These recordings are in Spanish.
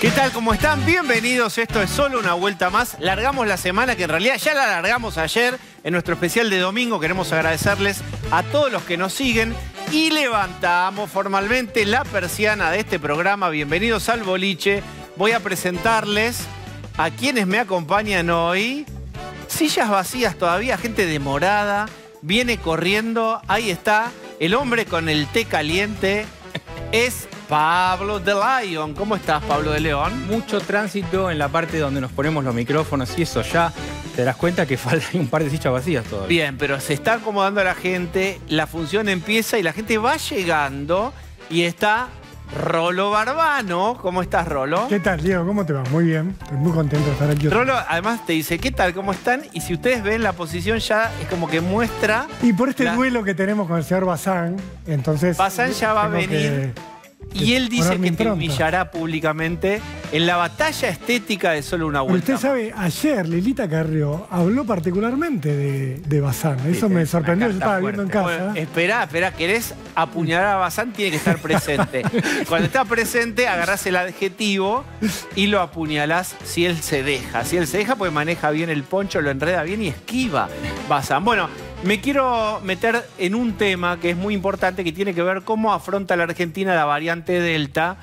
¿Qué tal? ¿Cómo están? Bienvenidos. Esto es solo una vuelta más. Largamos la semana que en realidad ya la largamos ayer en nuestro especial de domingo. Queremos agradecerles a todos los que nos siguen y levantamos formalmente la persiana de este programa. Bienvenidos al boliche. Voy a presentarles a quienes me acompañan hoy. Sillas vacías todavía, gente demorada. Viene corriendo. Ahí está el hombre con el té caliente. Es Pablo de León, ¿Cómo estás, Pablo de León? Mucho tránsito en la parte donde nos ponemos los micrófonos y eso ya. Te das cuenta que falta un par de sillas vacías todavía. Bien, pero se está acomodando la gente, la función empieza y la gente va llegando y está Rolo Barbano. ¿Cómo estás, Rolo? ¿Qué tal, Diego? ¿Cómo te va? Muy bien. Estoy muy contento de estar aquí. Rolo, además, te dice, ¿qué tal? ¿Cómo están? Y si ustedes ven la posición ya es como que muestra... Y por este duelo que tenemos con el señor Bazán, entonces... Bazán ya va a venir... Y él dice que te humillará públicamente en la batalla estética de solo una vuelta. usted sabe, ayer Lilita Carrió habló particularmente de, Bazán. Eso me sorprendió, yo estaba viendo en casa. esperá, querés apuñalar a Bazán, tiene que estar presente. Cuando está presente, agarrás el adjetivo y lo apuñalás si él se deja. Si él se deja, pues maneja bien el poncho, lo enreda bien y esquiva Bazán. Bueno, me quiero meter en un tema que es muy importante, que tiene que ver cómo afronta la Argentina la variante Delta,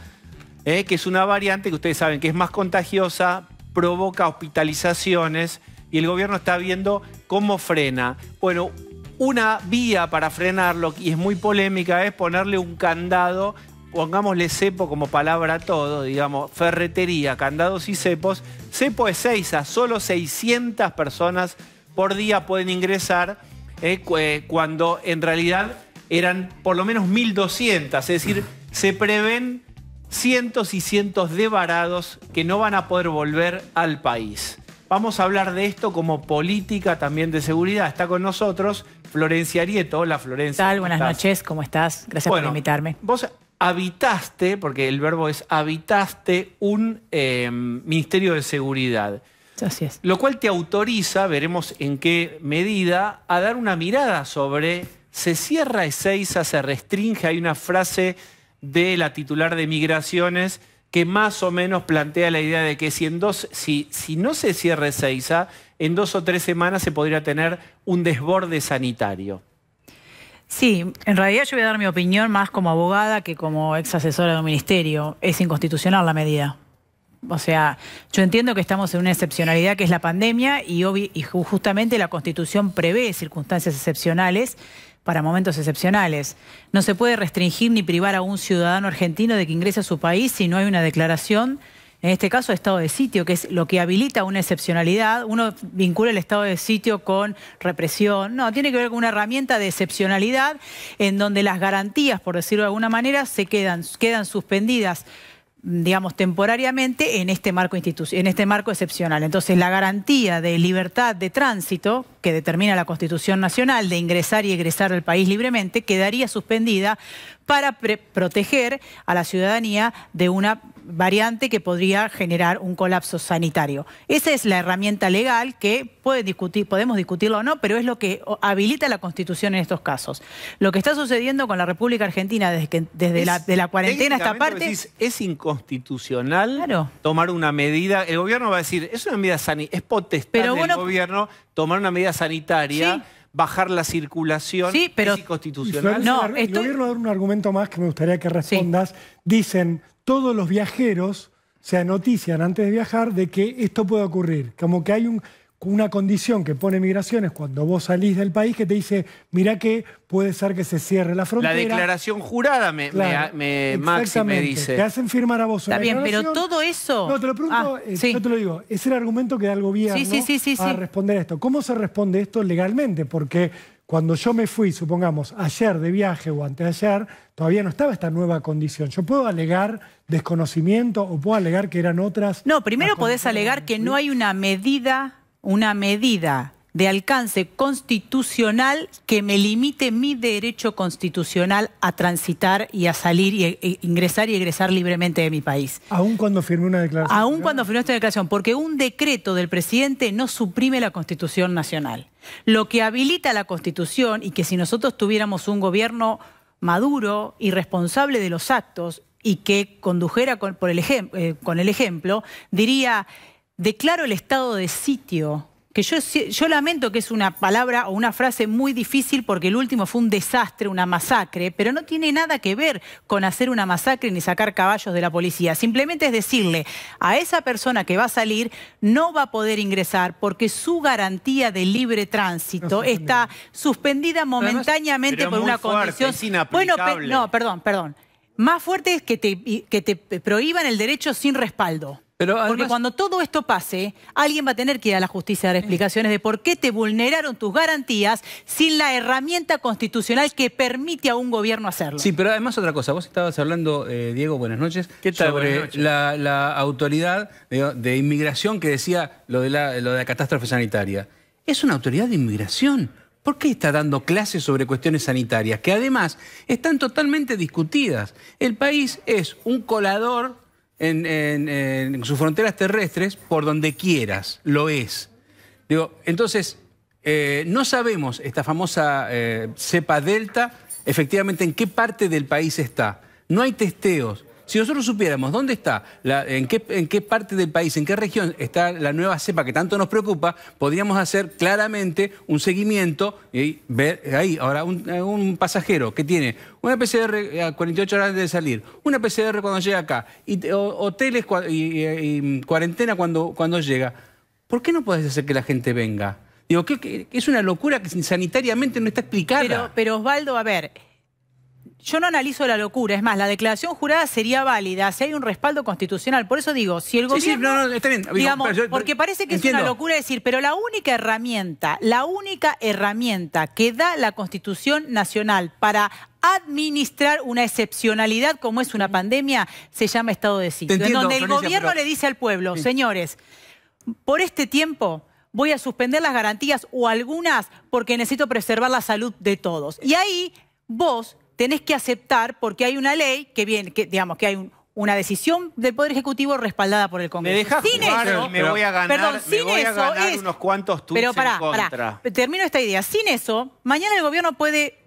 eh, que es una variante que ustedes saben que es más contagiosa, provoca hospitalizaciones y el gobierno está viendo cómo frena. Bueno, una vía para frenarlo, y es muy polémica, es ponerle un candado, pongámosle cepo como palabra a todo, digamos, ferretería, candados y cepos. Cepo es a solo 600 personas por día pueden ingresar eh, eh, cuando en realidad eran por lo menos 1.200. Es decir, se prevén cientos y cientos de varados que no van a poder volver al país. Vamos a hablar de esto como política también de seguridad. Está con nosotros Florencia Arieto. Hola Florencia. ¿Qué tal? Buenas noches, ¿cómo estás? Gracias por invitarme. Vos habitaste, porque el verbo es habitaste, un eh, Ministerio de Seguridad. Lo cual te autoriza, veremos en qué medida, a dar una mirada sobre se cierra Ezeiza, se restringe. Hay una frase de la titular de Migraciones que más o menos plantea la idea de que si, en dos, si, no se cierra Ezeiza, en dos o tres semanas se podría tener un desborde sanitario. Sí, en realidad yo voy a dar mi opinión más como abogada que como ex asesora de un ministerio. Es inconstitucional la medida. O sea, yo entiendo que estamos en una excepcionalidad que es la pandemia y, justamente la Constitución prevé circunstancias excepcionales para momentos excepcionales. No se puede restringir ni privar a un ciudadano argentino de que ingrese a su país si no hay una declaración, en este caso de estado de sitio, que es lo que habilita una excepcionalidad. Uno vincula el estado de sitio con represión. No, tiene que ver con una herramienta de excepcionalidad en donde las garantías, por decirlo de alguna manera, se quedan, quedan suspendidas digamos, temporariamente en este marco, en este marco excepcional. Entonces, la garantía de libertad de tránsito que determina la Constitución Nacional de ingresar y egresar al país libremente quedaría suspendida para proteger a la ciudadanía de una variante que podría generar un colapso sanitario. Esa es la herramienta legal que puede discutir, podemos discutirlo o no, pero es lo que habilita la Constitución en estos casos. Lo que está sucediendo con la República Argentina desde, la, de la cuarentena esta parte... es inconstitucional tomar una medida... El gobierno va a decir, es una medida sanitaria, es potestad del gobierno tomar una medida sanitaria. Bajar la circulación sí, pero, es inconstitucional. No, voy a dar un argumento más que me gustaría que respondas. Dicen, todos los viajeros se anotician antes de viajar de que esto puede ocurrir. Como que hay un una condición que pone migraciones cuando vos salís del país que te dice, mira que puede ser que se cierre la frontera. La declaración jurada me, me, dice. Te hacen firmar a vos Está bien, pero todo eso... No, te lo pregunto, ah, eh, yo te lo digo, es el argumento que da el gobierno sí, responder a esto. ¿Cómo se responde esto legalmente? Porque cuando yo me fui, supongamos, ayer de viaje o anteayer, todavía no estaba esta nueva condición. Yo puedo alegar desconocimiento o puedo alegar que eran otras... No, primero podés alegar que no hay una medida una medida de alcance constitucional que me limite mi derecho constitucional a transitar y a salir y e ingresar y egresar libremente de mi país. Aún cuando firmó una declaración. Aún cuando firme esta declaración, porque un decreto del presidente no suprime la Constitución Nacional. Lo que habilita la Constitución y que si nosotros tuviéramos un gobierno maduro y responsable de los actos y que condujera por el eh, con el ejemplo, diría declaro el estado de sitio, que yo, lamento que es una palabra o una frase muy difícil porque el último fue un desastre, una masacre, pero no tiene nada que ver con hacer una masacre ni sacar caballos de la policía. Simplemente es decirle a esa persona que va a salir no va a poder ingresar porque su garantía de libre tránsito está suspendida momentáneamente por una fuerte, condición. bueno, no, perdón, perdón. Más fuerte es que te prohíban el derecho sin respaldo. Porque cuando todo esto pase, alguien va a tener que ir a la justicia a dar mm. explicaciones de por qué te vulneraron tus garantías sin la herramienta constitucional que permite a un gobierno hacerlo. Sí, pero además otra cosa. Vos estabas hablando, eh, Diego, buenas noches, sobre La, autoridad de, inmigración que decía lo de la catástrofe sanitaria. Es una autoridad de inmigración. ¿Por qué está dando clases sobre cuestiones sanitarias que además están totalmente discutidas? El país es un colador en, sus fronteras terrestres por donde quieras, lo es. Digo, entonces, eh, no sabemos esta famosa eh, cepa delta efectivamente en qué parte del país está. No hay testeos. Si nosotros supiéramos dónde está, en, qué, en qué parte del país, en qué región está la nueva cepa que tanto nos preocupa, podríamos hacer claramente un seguimiento y ver ahí, ahora, un, pasajero que tiene una PCR a 48 horas antes de salir, una PCR cuando llega acá, y, hoteles y, cuarentena cuando, cuando llega. ¿Por qué no podés hacer que la gente venga? Digo, que, es una locura que sanitariamente no está explicada. Pero, pero Osvaldo, a ver, yo no analizo la locura, es más, la declaración jurada sería válida si hay un respaldo constitucional. Por eso digo, si el gobierno... Sí, sí, no, no, está bien. Digamos, porque parece que es una locura decir, pero la única herramienta, la única herramienta que da la Constitución Nacional para administrar una excepcionalidad como es una pandemia se llama estado de sitio, en donde el gobierno le dice al pueblo, señores, por este tiempo voy a suspender las garantías o algunas porque necesito preservar la salud de todos. Y ahí vos tenés que aceptar porque hay una ley que viene, que, digamos, que hay una decisión del Poder Ejecutivo respaldada por el Congreso. sin eso, me voy a ganar, unos cuantos pero pará, en contra. termino esta idea. Sin eso, mañana el gobierno puede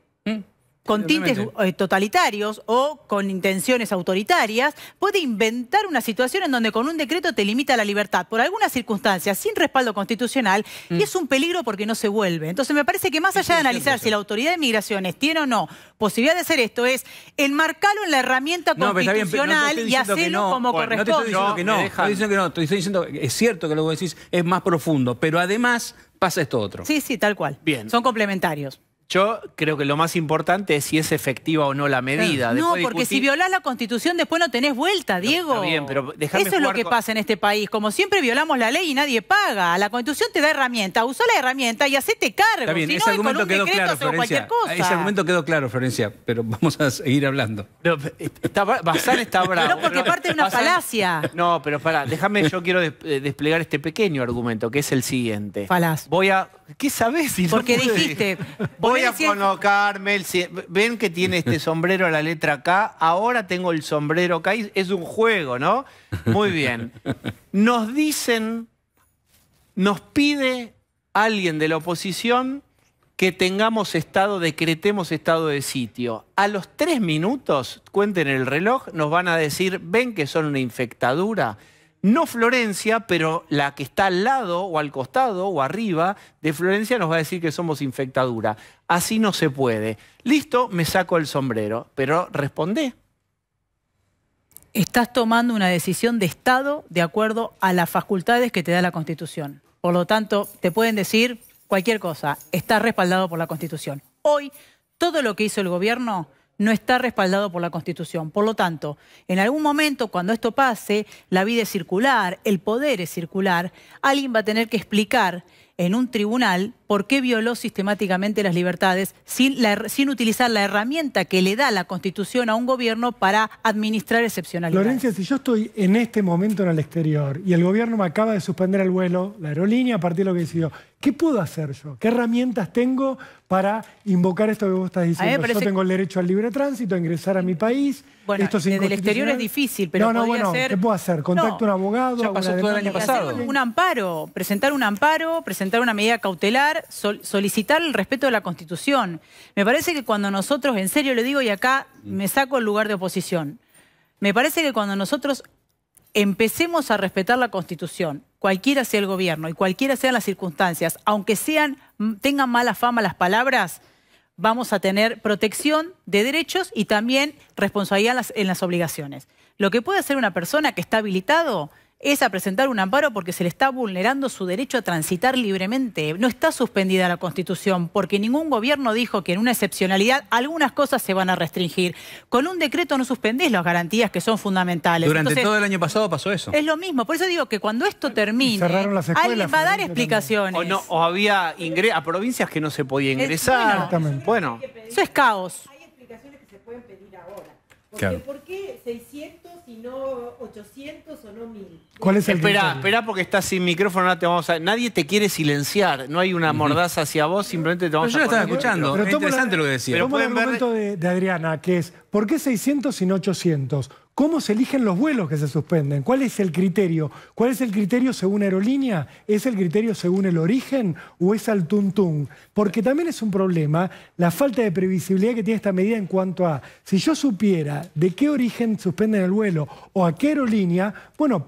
con tintes eh, totalitarios o con intenciones autoritarias, puede inventar una situación en donde con un decreto te limita la libertad por algunas circunstancias sin respaldo constitucional y mm. es un peligro porque no se vuelve. Entonces me parece que más allá de analizar si la autoridad de migraciones tiene o no posibilidad de hacer esto, es enmarcarlo en la herramienta constitucional y hacerlo como corresponde. No estoy diciendo que no, estoy diciendo que no, estoy diciendo que es cierto que lo que decís es más profundo, pero además pasa esto otro. Sí, sí, tal cual. Bien. Son complementarios. Yo creo que lo más importante es si es efectiva o no la medida. No, porque si violás la Constitución después no tenés vuelta, Diego. está bien, pero Eso es lo que pasa en este país. Como siempre violamos la ley y nadie paga. La Constitución te da herramienta. Usa la herramienta y hacete cargo. Está bien, si ese no, argumento quedó claro, Florencia. Ah, ese argumento quedó claro, Florencia, pero vamos a seguir hablando. No, está, Bazán bravo. No, porque parte de una falacia. No, pero pará, déjame, yo quiero eh, desplegar este pequeño argumento, que es el siguiente. Falaz. Voy a... ¿Qué sabés si Porque dijiste voy a colocar, Ven que tiene este sombrero a la letra K. Ahora tengo el sombrero K. Es un juego, ¿no? Muy bien. Nos dicen, nos pide alguien de la oposición que tengamos estado, decretemos estado de sitio. A los tres minutos, cuenten el reloj, nos van a decir, ven que son una infectadura, no Florencia, pero la que está al lado o al costado o arriba de Florencia nos va a decir que somos infectadura. Así no se puede. Listo, me saco el sombrero, pero responde. Estás tomando una decisión de Estado de acuerdo a las facultades que te da la Constitución. Por lo tanto, te pueden decir cualquier cosa. Está respaldado por la Constitución. Hoy, todo lo que hizo el gobierno no está respaldado por la Constitución. Por lo tanto, en algún momento, cuando esto pase, la vida es circular, el poder es circular, alguien va a tener que explicar en un tribunal por qué violó sistemáticamente las libertades sin, sin utilizar la herramienta que le da la Constitución a un gobierno para administrar excepcionalidades. Florencia, si yo estoy en este momento en el exterior y el gobierno me acaba de suspender el vuelo, la aerolínea, a partir de lo que decidió, ¿qué puedo hacer yo? ¿Qué herramientas tengo para invocar esto que vos estás diciendo? Yo tengo el derecho al libre tránsito, a ingresar a mi país. Bueno, esto desde el exterior es difícil, pero no, no, bueno, ¿qué puedo hacer? ¿Contacto a un abogado? Ya pasó el Un amparo, presentar un amparo, presentar una medida cautelar, solicitar el respeto de la Constitución. Me parece que cuando nosotros, en serio le digo, y acá me saco el lugar de oposición, me parece que cuando nosotros empecemos a respetar la Constitución, cualquiera sea el gobierno y cualquiera sean las circunstancias, aunque sean, tengan mala fama las palabras, vamos a tener protección de derechos y también responsabilidad en las, en las obligaciones. Lo que puede hacer una persona que está habilitado es a presentar un amparo porque se le está vulnerando su derecho a transitar libremente. No está suspendida la Constitución porque ningún gobierno dijo que en una excepcionalidad algunas cosas se van a restringir. Con un decreto no suspendés las garantías que son fundamentales. Durante todo el año pasado pasó eso. Es lo mismo. Por eso digo que cuando esto termine, alguien va a dar explicaciones. O, no, había a provincias que no se podía ingresar. bueno, eso es caos. Hay explicaciones que se pueden pedir ahora. Porque, ¿Por qué y no 800 o no 1000. ¿Cuál es el Espera, espera porque estás sin micrófono, nadie te quiere silenciar, no hay una mordaza hacia vos, simplemente te vamos pero yo a... Yo lo estaba escuchando, pero es interesante lo que decía. Pero el ver... de, de Adriana, que es, ¿por qué 600 y no 800? ¿Cómo se eligen los vuelos que se suspenden? ¿Cuál es el criterio? ¿Cuál es el criterio según aerolínea? ¿Es el criterio según el origen o es al tuntún? Porque también es un problema la falta de previsibilidad que tiene esta medida en cuanto a, si yo supiera de qué origen suspenden el vuelo o a qué aerolínea, bueno,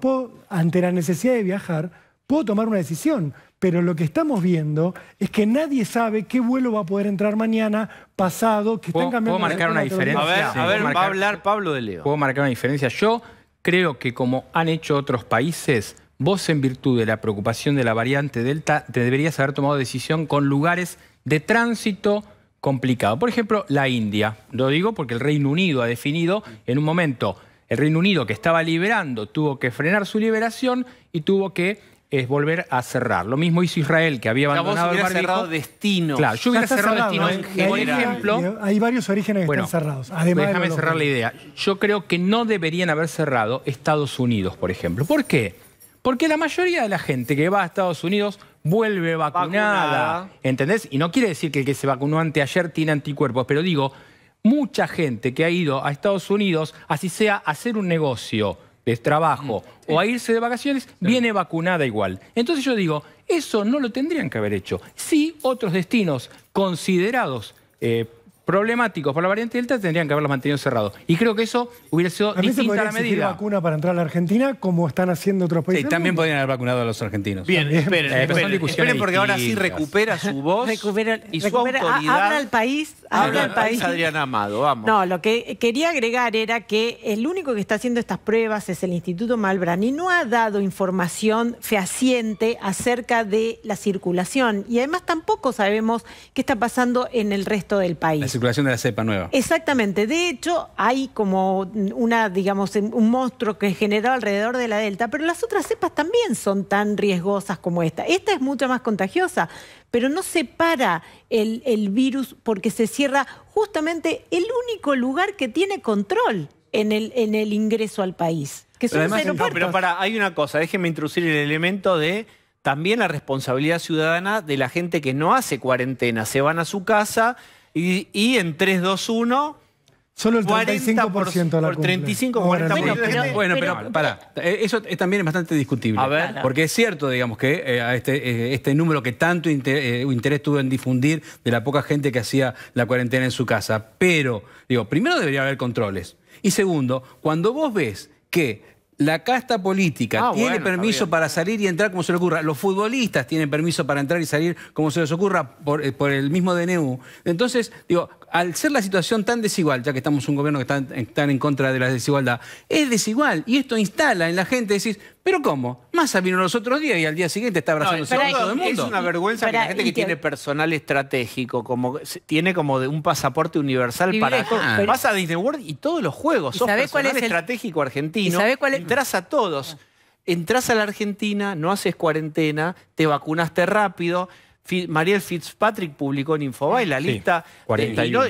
ante la necesidad de viajar, puedo tomar una decisión, pero lo que estamos viendo es que nadie sabe qué vuelo va a poder entrar mañana, pasado, que están cambiando... ¿Puedo marcar una diferencia? A ver, va a hablar Pablo de Leo. ¿Puedo marcar una diferencia? Yo creo que como han hecho otros países, vos en virtud de la preocupación de la variante Delta, te deberías haber tomado decisión con lugares de tránsito complicado. Por ejemplo, la India. Lo digo porque el Reino Unido ha definido en un momento... El Reino Unido, que estaba liberando, tuvo que frenar su liberación y tuvo que es volver a cerrar. Lo mismo hizo Israel, que había abandonado cerrado destino. Claro, yo hubiera cerrado destino en general. ejemplo, hay varios orígenes que cerrados. déjame cerrar la idea. Yo creo que no deberían haber cerrado Estados Unidos, por ejemplo. ¿Por qué? Porque la mayoría de la gente que va a Estados Unidos vuelve vacunada, ¿entendés? Y no quiere decir que el que se vacunó anteayer tiene anticuerpos, pero digo, mucha gente que ha ido a Estados Unidos, así sea a hacer un negocio, de trabajo mm, o a irse de vacaciones, viene vacunada igual. Entonces yo digo, eso no lo tendrían que haber hecho. Si otros destinos considerados eh, problemáticos por la variante Delta tendrían que haberlos mantenido cerrados. Y creo que eso hubiera sido distinta se a la vacuna para entrar a la Argentina como están haciendo otros países? Sí, también podrían haber vacunado a los argentinos. Bien, esperen, eh, esperen, porque ahora sí recupera su voz recupera, y su ah, autoridad. Habla al país, habla al país. Adriana Amado, vamos. No, lo que quería agregar era que el único que está haciendo estas pruebas es el Instituto Malbrán y no ha dado información fehaciente acerca de la circulación y además tampoco sabemos qué está pasando en el resto del país circulación de la cepa nueva. Exactamente. De hecho, hay como una, digamos, un monstruo que generó alrededor de la delta, pero las otras cepas también son tan riesgosas como esta. Esta es mucho más contagiosa, pero no se para el, virus porque se cierra justamente el único lugar que tiene control en el, en el ingreso al país. Que pero además, pero para, hay una cosa, déjenme introducir el elemento de también la responsabilidad ciudadana de la gente que no hace cuarentena, se van a su casa, y, en 3, 2, 1... Solo el 35% por, la por 35 bueno, 40%. Bueno, pero, para, eh, eso también es bastante discutible. A ver. Porque es cierto, digamos, que eh, este, eh, este número que tanto interés, interés, tuvo en difundir de la poca gente que hacía la cuarentena en su casa. Pero, digo, primero debería haber controles. Y segundo, cuando vos ves que la casta política ah, tiene permiso para salir y entrar como se le ocurra. Los futbolistas tienen permiso para entrar y salir como se les ocurra por, eh, el mismo DNU. Entonces, digo, al ser la situación tan desigual, ya que estamos un gobierno que está, en contra de la desigualdad, es desigual. Y esto instala en la gente decís... ¿Pero cómo? Massa vino los otros días y al día siguiente está abrazando no, a todo el mundo. Es una vergüenza que la gente que, tiene personal estratégico, como tiene como de un pasaporte universal para... vas a Disney World y todos los juegos, sos personal cuál es el, estratégico argentino, cuál entras a todos. Ah. Entras a la Argentina, no haces cuarentena, te vacunaste rápido, Mariel Fitzpatrick publicó en Infobae la lista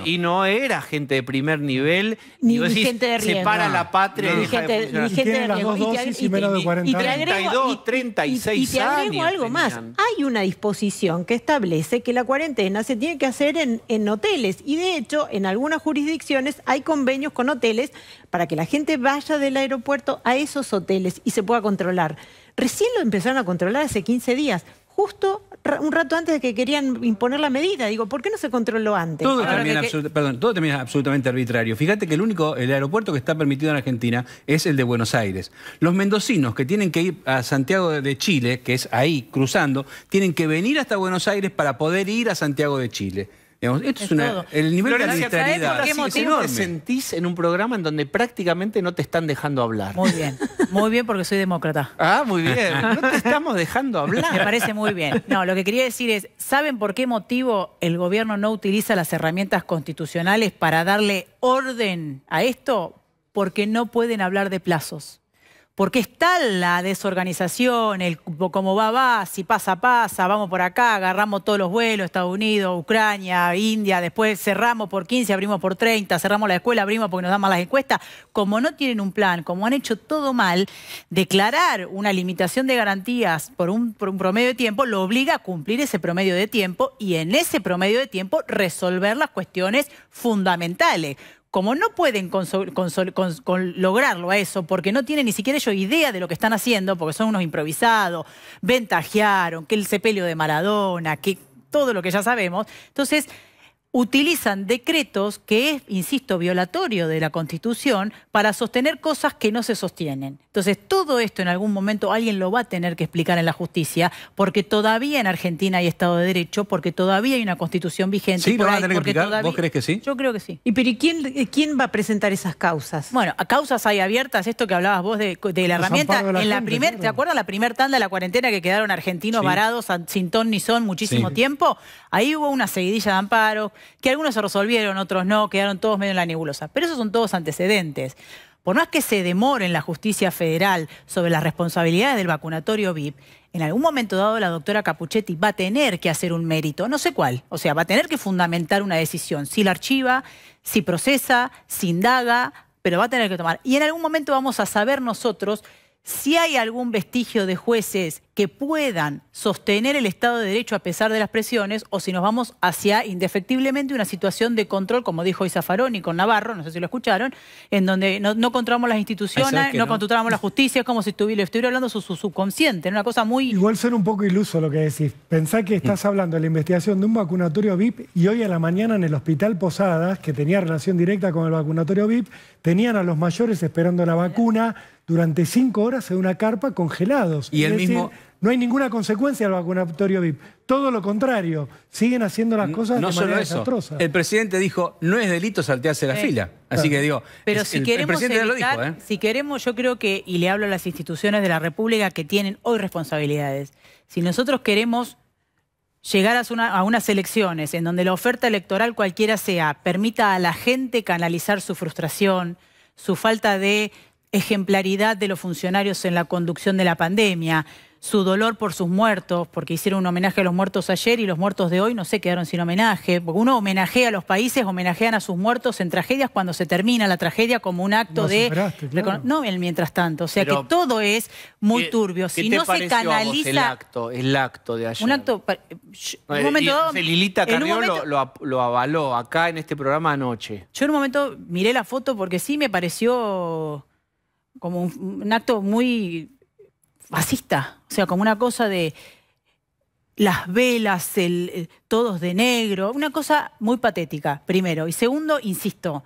y, no, era gente de primer nivel, ni, la patria. gente, de, gente Y, te, y, y, algo más. Hay una disposición que establece que la cuarentena se tiene que hacer en, en hoteles. Y de hecho, en algunas jurisdicciones hay convenios con hoteles para que la gente vaya del aeropuerto a esos hoteles y se pueda controlar. Recién lo empezaron a controlar hace 15 días justo un rato antes de que querían imponer la medida. Digo, ¿por qué no se controló antes? Todo, también todo es absolutamente arbitrario. Fíjate que el único, el aeropuerto que está permitido en Argentina es el de Buenos Aires. Los mendocinos que tienen que ir a Santiago de Chile, que es ahí, cruzando, tienen que venir hasta Buenos Aires para poder ir a Santiago de Chile es, el nivel de ¿Cómo te sentís en un programa en donde prácticamente no te están dejando hablar? Muy bien, muy bien porque soy demócrata. Ah, muy bien, no te estamos dejando hablar. Me parece muy bien. No, lo que quería decir es, ¿saben por qué motivo el gobierno no utiliza las herramientas constitucionales para darle orden a esto? Porque no pueden hablar de plazos. Porque está la desorganización, el cómo va, va, si pasa, pasa, vamos por acá, agarramos todos los vuelos, Estados Unidos, Ucrania, India, después cerramos por 15, abrimos por 30, cerramos la escuela, abrimos porque nos dan malas encuestas. Como no tienen un plan, como han hecho todo mal, declarar una limitación de garantías por un promedio de tiempo lo obliga a cumplir ese promedio de tiempo y en ese promedio de tiempo resolver las cuestiones fundamentales como no pueden lograrlo a eso, porque no tienen ni siquiera ellos idea de lo que están haciendo, porque son unos improvisados, ventajearon, que el sepelio de Maradona, que todo lo que ya sabemos, entonces utilizan decretos que es, insisto, violatorio de la Constitución para sostener cosas que no se sostienen. Entonces, todo esto en algún momento alguien lo va a tener que explicar en la justicia, porque todavía en Argentina hay Estado de Derecho, porque todavía hay una Constitución vigente. ¿Sí ¿Vos crees que sí? Yo creo que sí. ¿Y eh, quién, va a presentar esas causas? Bueno, causas hay abiertas, esto que hablabas vos de, la herramienta, en la ¿te acuerdas la primera tanda de la cuarentena que quedaron argentinos varados sin ton ni son muchísimo tiempo? Ahí hubo una seguidilla de amparos, que algunos se resolvieron, otros no, quedaron todos medio en la nebulosa. Pero esos son todos antecedentes. Por es que se demore en la justicia federal sobre las responsabilidades del vacunatorio VIP, en algún momento dado la doctora Capuchetti va a tener que hacer un mérito, no sé cuál, o sea, va a tener que fundamentar una decisión, si la archiva, si procesa, si indaga, pero va a tener que tomar. Y en algún momento vamos a saber nosotros si hay algún vestigio de jueces que puedan sostener el Estado de Derecho a pesar de las presiones o si nos vamos hacia indefectiblemente una situación de control, como dijo Isafarón y con Navarro, no sé si lo escucharon, en donde no, controlamos las instituciones, no, controlamos la justicia, es como si estuviera, hablando su, su subconsciente, una cosa muy... Igual ser un poco iluso lo que decís. Pensá que estás mm. hablando de la investigación de un vacunatorio VIP y hoy a la mañana en el Hospital Posadas, que tenía relación directa con el vacunatorio VIP, tenían a los mayores esperando la vacuna, durante cinco horas en una carpa congelados. Y el mismo... No hay ninguna consecuencia al vacunatorio VIP. Todo lo contrario, siguen haciendo las cosas no de manera El presidente dijo, no es delito saltearse la fila. Así que digo, pero si queremos ¿eh? Si queremos, yo creo que, y le hablo a las instituciones de la República que tienen hoy responsabilidades, si nosotros queremos llegar a, una, a unas elecciones en donde la oferta electoral cualquiera sea, permita a la gente canalizar su frustración, su falta de ejemplaridad de los funcionarios en la conducción de la pandemia, su dolor por sus muertos, porque hicieron un homenaje a los muertos ayer y los muertos de hoy no se quedaron sin homenaje, porque uno homenajea a los países, homenajean a sus muertos en tragedias cuando se termina la tragedia como un acto de... No, el mientras tanto, o sea que todo es muy turbio. si no se canaliza... el acto, el acto de ayer. Un acto... Lilita Carrió lo, lo, avaló acá en este programa anoche. Yo en un momento miré la foto porque sí me pareció como un, acto muy fascista, o sea, como una cosa de las velas, todos de negro, una cosa muy patética, primero. Y segundo, insisto,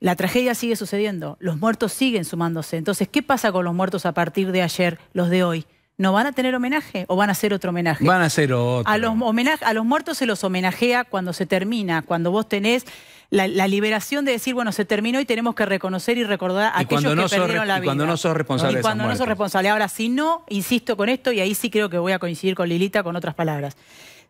la tragedia sigue sucediendo, los muertos siguen sumándose. Entonces, ¿qué pasa con los muertos a partir de ayer, los de hoy? ¿No van a tener homenaje o van a hacer otro homenaje? Van a hacer otro. A los, homenaje, a los muertos se los homenajea cuando se termina, cuando vos tenés la, liberación de decir, bueno, se terminó y tenemos que reconocer y recordar a aquellos que perdieron la vida. Y cuando no sos responsable. Y cuando no sos responsable. Ahora, si no, insisto con esto, y ahí sí creo que voy a coincidir con Lilita con otras palabras,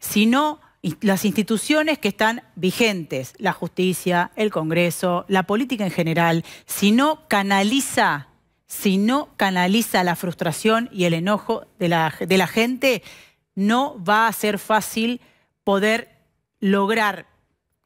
si no las instituciones que están vigentes, la justicia, el Congreso, la política en general, si no canaliza, si no canaliza la frustración y el enojo de la, de la gente, no va a ser fácil poder lograr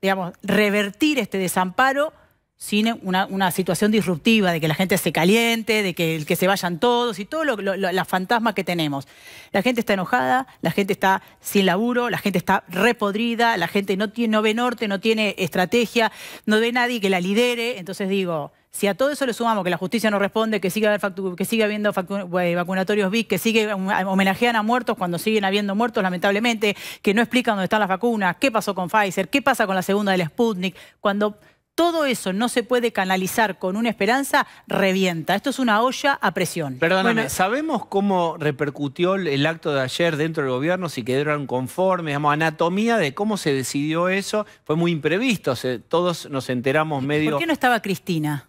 digamos, revertir este desamparo sin una, situación disruptiva de que la gente se caliente, de que, que se vayan todos y todo lo, las fantasmas que tenemos. La gente está enojada, la gente está sin laburo, la gente está repodrida, la gente no, no ve norte, no tiene estrategia, no ve nadie que la lidere. Entonces digo, si a todo eso le sumamos que la justicia no responde, que sigue, que sigue habiendo eh, vacunatorios BIC, que sigue um, homenajean a muertos cuando siguen habiendo muertos, lamentablemente, que no explican dónde están las vacunas, qué pasó con Pfizer, qué pasa con la segunda del Sputnik, cuando todo eso no se puede canalizar con una esperanza, revienta. Esto es una olla a presión. Perdóname, ¿sabemos cómo repercutió el acto de ayer dentro del gobierno? Si quedaron conformes, digamos, anatomía de cómo se decidió eso. Fue muy imprevisto, todos nos enteramos medio... ¿Por qué no estaba Cristina?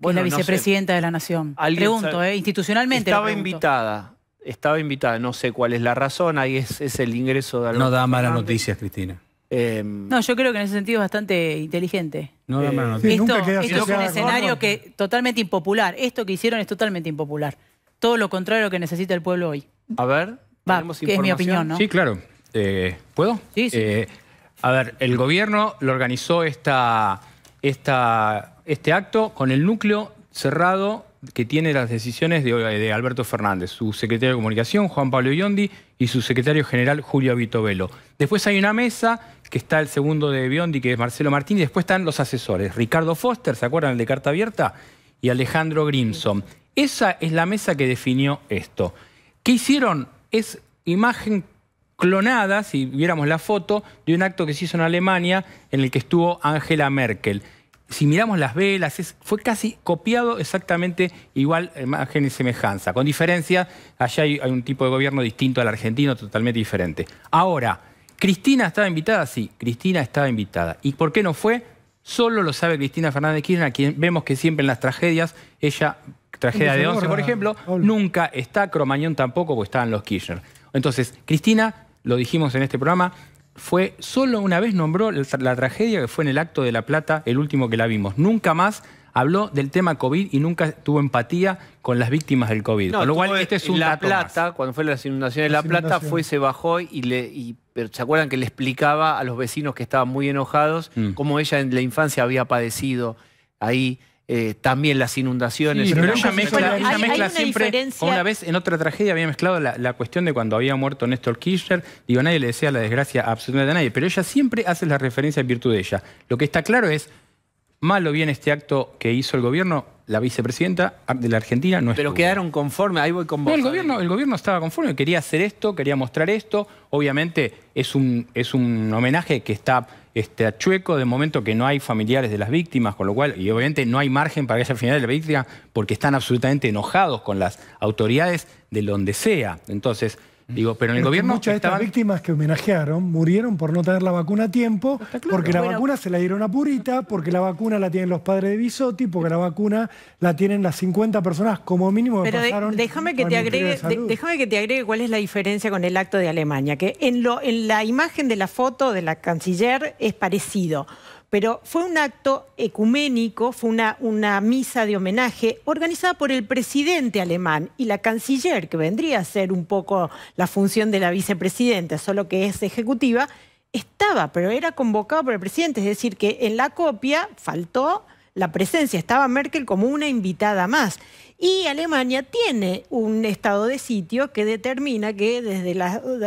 es la vicepresidenta de la Nación. Pregunto, eh, institucionalmente. Estaba invitada, estaba invitada, no sé cuál es la razón, ahí es, el ingreso de No da malas noticias, Cristina. Em, no, yo creo que en ese sentido es bastante inteligente. No da eh, malas noticias. esto, es un escenario que totalmente impopular. Esto que hicieron es totalmente impopular. Todo lo contrario a lo que necesita el pueblo hoy. A ver, que es mi opinión, ¿no? Sí, claro. Eh, ¿Puedo? Sí, sí. Eh, a ver, el gobierno lo organizó esta, esta este acto con el núcleo cerrado que tiene las decisiones de, Alberto Fernández, su secretario de Comunicación, Juan Pablo Biondi, y su secretario general, Julio Vitovelo Después hay una mesa que está el segundo de Biondi, que es Marcelo Martín, y después están los asesores, Ricardo Foster, ¿se acuerdan el de Carta Abierta? Y Alejandro Grimson. Esa es la mesa que definió esto. ¿Qué hicieron? Es imagen clonada, si viéramos la foto, de un acto que se hizo en Alemania en el que estuvo Angela Merkel si miramos las velas, fue casi copiado exactamente igual, eh, imagen y semejanza. Con diferencia, allá hay, un tipo de gobierno distinto al argentino, totalmente diferente. Ahora, ¿Cristina estaba invitada? Sí, Cristina estaba invitada. ¿Y por qué no fue? Solo lo sabe Cristina Fernández Kirchner, a quien vemos que siempre en las tragedias, ella, tragedia de 11, por ejemplo, nunca está, Cromañón tampoco, porque estaban los Kirchner. Entonces, Cristina, lo dijimos en este programa, fue, solo una vez nombró la, tragedia que fue en el acto de La Plata, el último que la vimos. Nunca más habló del tema COVID y nunca tuvo empatía con las víctimas del COVID. con lo cual, este es un La Plata, cuando fue las inundaciones de La, Plata, fue, se bajó y le. ¿se acuerdan que le explicaba a los vecinos que estaban muy enojados mm. cómo ella en la infancia había padecido ahí eh, también las inundaciones. pero ella mezcla, siempre, una vez en otra tragedia había mezclado la, la, cuestión de cuando había muerto Néstor Kirchner, digo, nadie le desea la desgracia absolutamente a nadie, pero ella siempre hace la referencia en virtud de ella. Lo que está claro es, Malo o bien este acto que hizo el gobierno, la vicepresidenta de la Argentina no Pero quedaron conformes, ahí voy con vos. el, gobierno, el gobierno estaba conforme, quería hacer esto, quería mostrar esto. Obviamente es un, es un homenaje que está este, a chueco, de momento que no hay familiares de las víctimas, con lo cual, y obviamente no hay margen para que haya familiares de la víctima, porque están absolutamente enojados con las autoridades de donde sea. Entonces, Digo, pero el gobierno. Muchas de estas víctimas que homenajearon murieron por no tener la vacuna a tiempo, porque la vacuna se la dieron a Purita, porque la vacuna la tienen los padres de Bisotti, porque la vacuna la tienen las 50 personas como mínimo que pero pasaron. déjame que te agregue, déjame que te agregue cuál es la diferencia con el acto de Alemania, que en lo, en la imagen de la foto de la canciller es parecido pero fue un acto ecuménico, fue una, misa de homenaje organizada por el presidente alemán y la canciller, que vendría a ser un poco la función de la vicepresidenta, solo que es ejecutiva, estaba, pero era convocado por el presidente, es decir, que en la copia faltó la presencia, estaba Merkel como una invitada más. Y Alemania tiene un estado de sitio que determina que desde,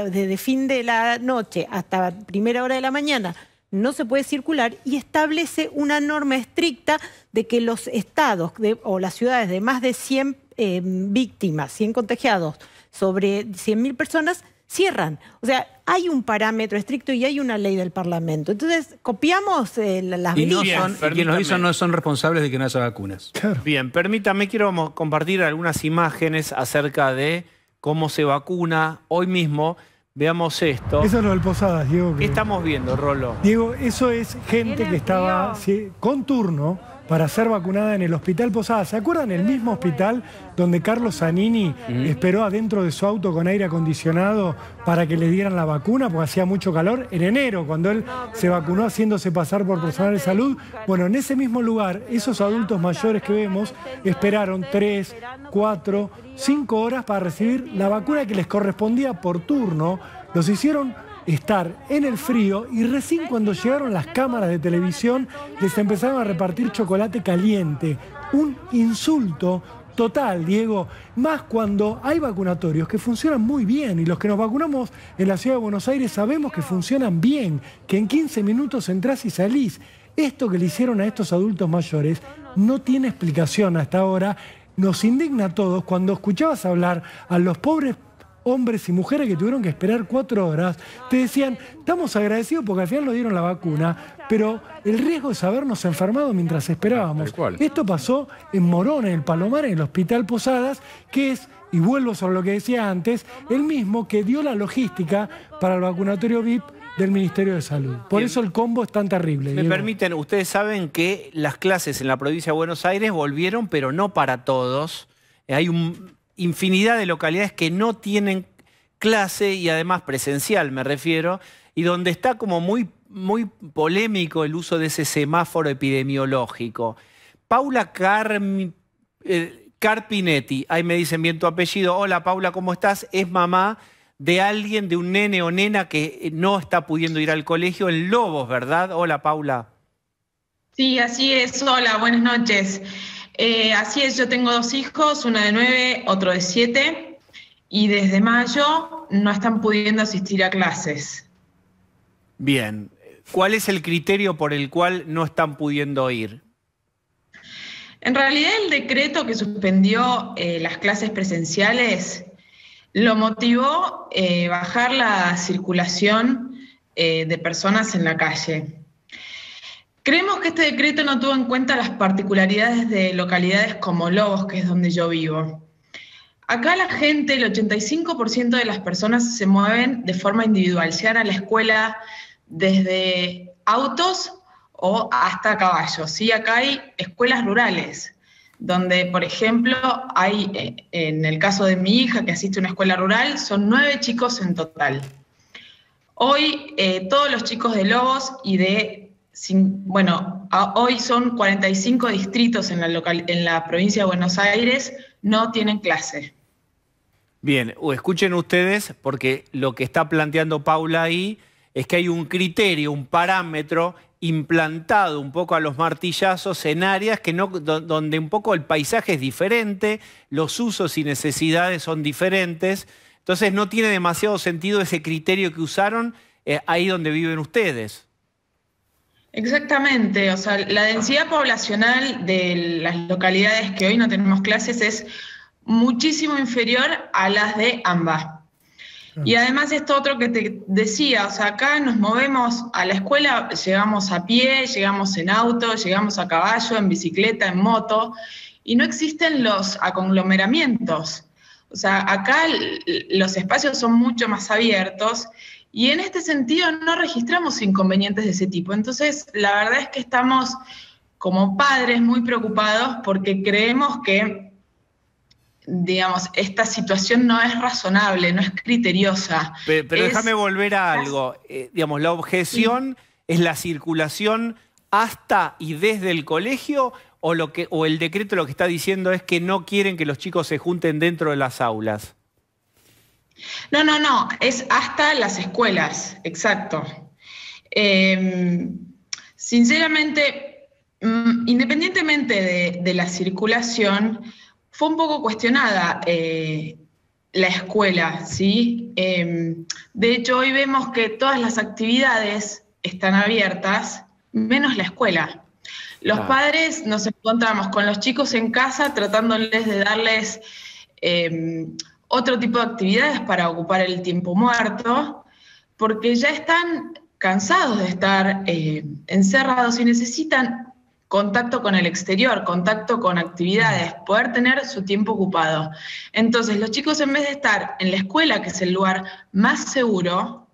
desde fin de la noche hasta primera hora de la mañana no se puede circular y establece una norma estricta de que los estados o las ciudades de más de 100 eh, víctimas, 100 contagiados sobre 100.000 personas, cierran. O sea, hay un parámetro estricto y hay una ley del Parlamento. Entonces, copiamos eh, las y no son, los hizo no son responsables de que no haya vacunas. Bien, permítame, quiero compartir algunas imágenes acerca de cómo se vacuna hoy mismo. Veamos esto. Eso es lo del Posadas, Diego. estamos viendo, Rolo? Diego, eso es gente que estaba con turno, para ser vacunada en el Hospital Posada. ¿Se acuerdan? El mismo hospital donde Carlos Zanini esperó adentro de su auto con aire acondicionado para que le dieran la vacuna, porque hacía mucho calor, en enero, cuando él se vacunó haciéndose pasar por personal de salud. Bueno, en ese mismo lugar, esos adultos mayores que vemos esperaron tres, cuatro, cinco horas para recibir la vacuna que les correspondía por turno. Los hicieron estar en el frío y recién cuando llegaron las cámaras de televisión les empezaron a repartir chocolate caliente. Un insulto total, Diego, más cuando hay vacunatorios que funcionan muy bien y los que nos vacunamos en la ciudad de Buenos Aires sabemos que funcionan bien, que en 15 minutos entras y salís. Esto que le hicieron a estos adultos mayores no tiene explicación hasta ahora. Nos indigna a todos cuando escuchabas hablar a los pobres hombres y mujeres que tuvieron que esperar cuatro horas, te decían, estamos agradecidos porque al final nos dieron la vacuna, pero el riesgo es habernos enfermado mientras esperábamos. Ah, Esto pasó en Morón, en el Palomar, en el Hospital Posadas, que es, y vuelvo sobre lo que decía antes, el mismo que dio la logística para el vacunatorio VIP del Ministerio de Salud. Por eso el combo es tan terrible. Me permiten, ustedes saben que las clases en la provincia de Buenos Aires volvieron, pero no para todos. Eh, hay un infinidad de localidades que no tienen clase y además presencial, me refiero, y donde está como muy, muy polémico el uso de ese semáforo epidemiológico. Paula eh, Carpinetti, ahí me dicen bien tu apellido, hola Paula, ¿cómo estás? Es mamá de alguien, de un nene o nena que no está pudiendo ir al colegio en Lobos, ¿verdad? Hola Paula. Sí, así es, hola, buenas noches. Eh, así es, yo tengo dos hijos, uno de nueve, otro de siete, y desde mayo no están pudiendo asistir a clases. Bien, ¿cuál es el criterio por el cual no están pudiendo ir? En realidad el decreto que suspendió eh, las clases presenciales lo motivó eh, bajar la circulación de personas en la calle. Creemos que este decreto no tuvo en cuenta las particularidades de localidades como Lobos, que es donde yo vivo. Acá la gente, el 85% de las personas se mueven de forma individual, llegan a la escuela desde autos o hasta caballos. ¿sí? Acá hay escuelas rurales, donde, por ejemplo, hay, eh, en el caso de mi hija que asiste a una escuela rural, son nueve chicos en total. Hoy eh, todos los chicos de Lobos y de bueno, hoy son 45 distritos en la, en la provincia de Buenos Aires, no tienen clase. Bien, o escuchen ustedes, porque lo que está planteando Paula ahí es que hay un criterio, un parámetro implantado un poco a los martillazos en áreas que donde un poco el paisaje es diferente, los usos y necesidades son diferentes. Entonces no tiene demasiado sentido ese criterio que usaron eh, ahí donde viven ustedes. Exactamente, o sea, la densidad poblacional de las localidades que hoy no tenemos clases es muchísimo inferior a las de ambas. Y además esto otro que te decía, o sea, acá nos movemos a la escuela, llegamos a pie, llegamos en auto, llegamos a caballo, en bicicleta, en moto, y no existen los aconglomeramientos. O sea, acá los espacios son mucho más abiertos y en este sentido no registramos inconvenientes de ese tipo. Entonces, la verdad es que estamos como padres muy preocupados porque creemos que, digamos, esta situación no es razonable, no es criteriosa. Pero, déjame volver a algo. Eh, digamos, la objeción es la circulación hasta y desde el colegio o, lo que, o el decreto lo que está diciendo es que no quieren que los chicos se junten dentro de las aulas. No, no, no, es hasta las escuelas, exacto. Em, sinceramente, mm, independientemente de, la circulación, fue un poco cuestionada eh, la escuela, ¿sí? Em, de hecho, hoy vemos que todas las actividades están abiertas, menos la escuela. Los ah. padres nos encontramos con los chicos en casa tratándoles de darles em, otro tipo de actividades para ocupar el tiempo muerto, porque ya están cansados de estar eh, encerrados y necesitan contacto con el exterior, contacto con actividades, poder tener su tiempo ocupado. Entonces, los chicos en vez de estar en la escuela, que es el lugar más seguro,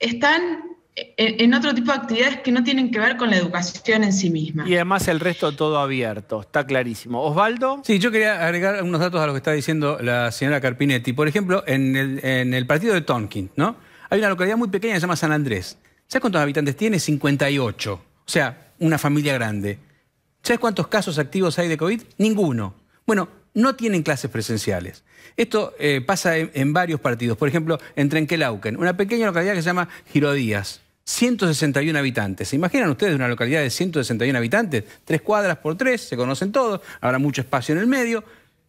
están en otro tipo de actividades que no tienen que ver con la educación en sí misma. Y además el resto todo abierto, está clarísimo. Osvaldo. Sí, yo quería agregar unos datos a lo que está diciendo la señora Carpinetti. Por ejemplo, en el, partido de Tonkin, ¿no? Hay una localidad muy pequeña que se llama San Andrés. ¿Sabes cuántos habitantes tiene? 58. O sea, una familia grande. ¿Sabes cuántos casos activos hay de COVID? Ninguno. Bueno, no tienen clases presenciales. Esto eh, pasa en, varios partidos. Por ejemplo, en Trenquelauquen, una pequeña localidad que se llama Girodías. 161 habitantes. ¿Se imaginan ustedes una localidad de 161 habitantes? Tres cuadras por tres, se conocen todos, habrá mucho espacio en el medio,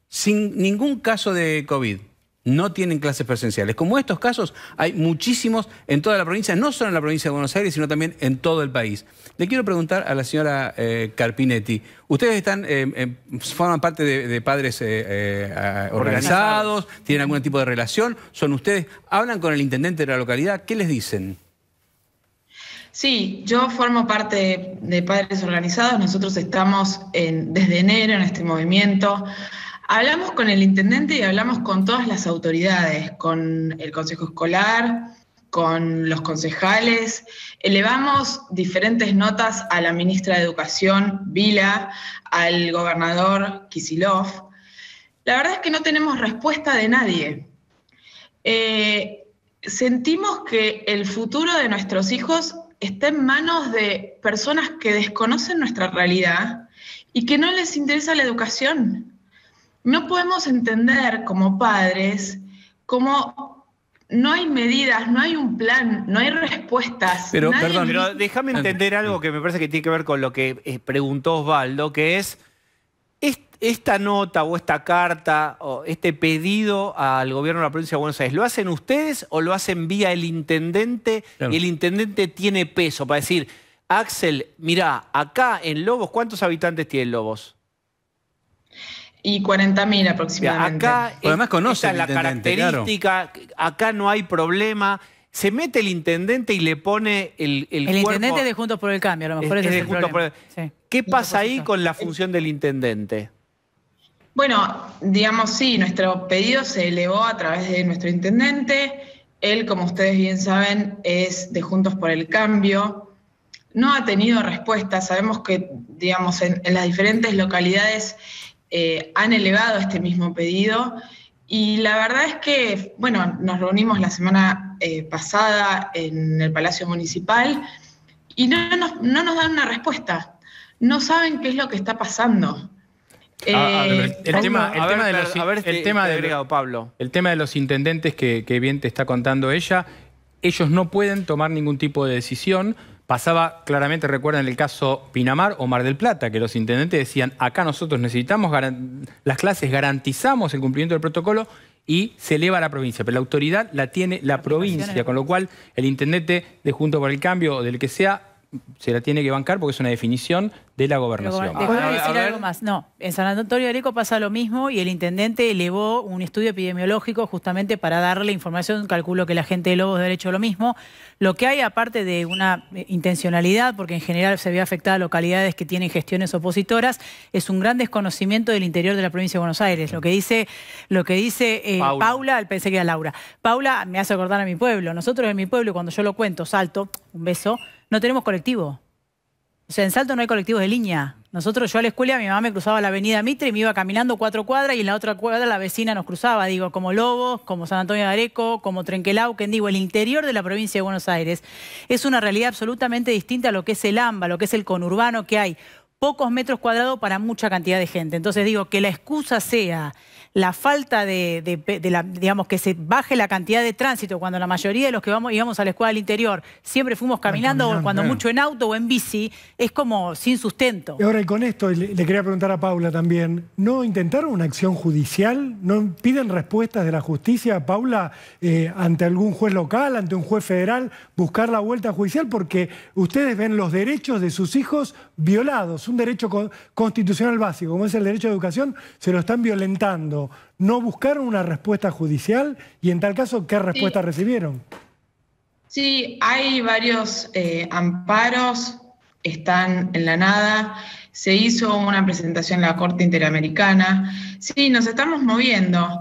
sin ningún caso de COVID. No tienen clases presenciales. Como estos casos, hay muchísimos en toda la provincia, no solo en la provincia de Buenos Aires, sino también en todo el país. Le quiero preguntar a la señora eh, Carpinetti. Ustedes están, eh, em, forman parte de, padres eh, organizados, organizados, tienen algún tipo de relación, son ustedes, hablan con el intendente de la localidad, ¿qué les dicen? Sí, yo formo parte de Padres Organizados, nosotros estamos desde enero en este movimiento. Hablamos con el intendente y hablamos con todas las autoridades, con el Consejo Escolar, con los concejales, elevamos diferentes notas a la ministra de Educación, Vila, al gobernador Kisilov. La verdad es que no tenemos respuesta de nadie. Eh, sentimos que el futuro de nuestros hijos está en manos de personas que desconocen nuestra realidad y que no les interesa la educación. No podemos entender como padres cómo no hay medidas, no hay un plan, no hay respuestas. Pero, perdón, pero déjame entender algo que me parece que tiene que ver con lo que eh, preguntó Osvaldo, que es esta nota o esta carta o este pedido al gobierno de la provincia de Buenos Aires, ¿lo hacen ustedes o lo hacen vía el intendente? Y el intendente tiene peso para decir, Axel, mirá, acá en Lobos, ¿cuántos habitantes tiene Lobos? Y 40.000 aproximadamente. Acá, además conoce la característica, acá no hay problema se mete el intendente y le pone el, el, el intendente intendente de Juntos por el Cambio, a lo mejor es, de Juntos por el... ¿Qué pasa ahí con la función del intendente? Bueno, digamos sí, nuestro pedido se elevó a través de nuestro intendente. Él, como ustedes bien saben, es de Juntos por el Cambio. No ha tenido respuesta. Sabemos que, digamos, en, las diferentes localidades eh, han elevado este mismo pedido. Y la verdad es que, bueno, nos reunimos la semana eh, pasada en el Palacio Municipal y no nos, no nos, dan una respuesta. No saben qué es lo que está pasando. Ah, el eh, tema de Pablo. El tema de los intendentes que bien te está contando ella, ellos no pueden tomar ningún tipo de decisión Pasaba claramente, recuerden el caso Pinamar o Mar del Plata, que los intendentes decían, acá nosotros necesitamos las clases, garantizamos el cumplimiento del protocolo y se eleva a la provincia, pero la autoridad la tiene la, provincia, con lo cual el intendente de Junto por el Cambio o del que sea, se la tiene que bancar porque es una definición de la gobernación. Pero, decir algo más. No, en San Antonio de Areco pasa lo mismo y el intendente elevó un estudio epidemiológico justamente para darle información. Calculo que la gente de Lobos debe hecho lo mismo. Lo que hay, aparte de una eh, intencionalidad, porque en general se ve afectada a localidades que tienen gestiones opositoras, es un gran desconocimiento del interior de la provincia de Buenos Aires. Lo que dice, lo que dice eh, Paula. Paula, pensé que era Laura. Paula me hace acordar a mi pueblo. Nosotros en mi pueblo, cuando yo lo cuento, salto, un beso, no tenemos colectivo. O sea, en Salto no hay colectivos de línea. Nosotros, yo a la escuela, mi mamá me cruzaba la avenida Mitre y me iba caminando cuatro cuadras y en la otra cuadra la vecina nos cruzaba, digo, como Lobos, como San Antonio de Areco, como Trenquelauquen, digo, el interior de la provincia de Buenos Aires. Es una realidad absolutamente distinta a lo que es el AMBA, lo que es el conurbano que hay. Pocos metros cuadrados para mucha cantidad de gente. Entonces digo, que la excusa sea la falta de, la, digamos, que se baje la cantidad de tránsito, cuando la mayoría de los que vamos, íbamos a la escuela del interior siempre fuimos caminando, cuando mucho eh. en auto o en bici, es como sin sustento. Y ahora, y con esto, le, quería preguntar a Paula también, ¿no intentaron una acción judicial? ¿No piden respuestas de la justicia, Paula, eh, ante algún juez local, ante un juez federal, buscar la vuelta judicial? Porque ustedes ven los derechos de sus hijos violados, un derecho constitucional básico, como es el derecho a educación, se lo están violentando. ¿no buscaron una respuesta judicial? Y en tal caso, ¿qué respuesta recibieron? Sí, hay varios eh, amparos, están en la nada. Se hizo una presentación en la Corte Interamericana. Sí, nos estamos moviendo.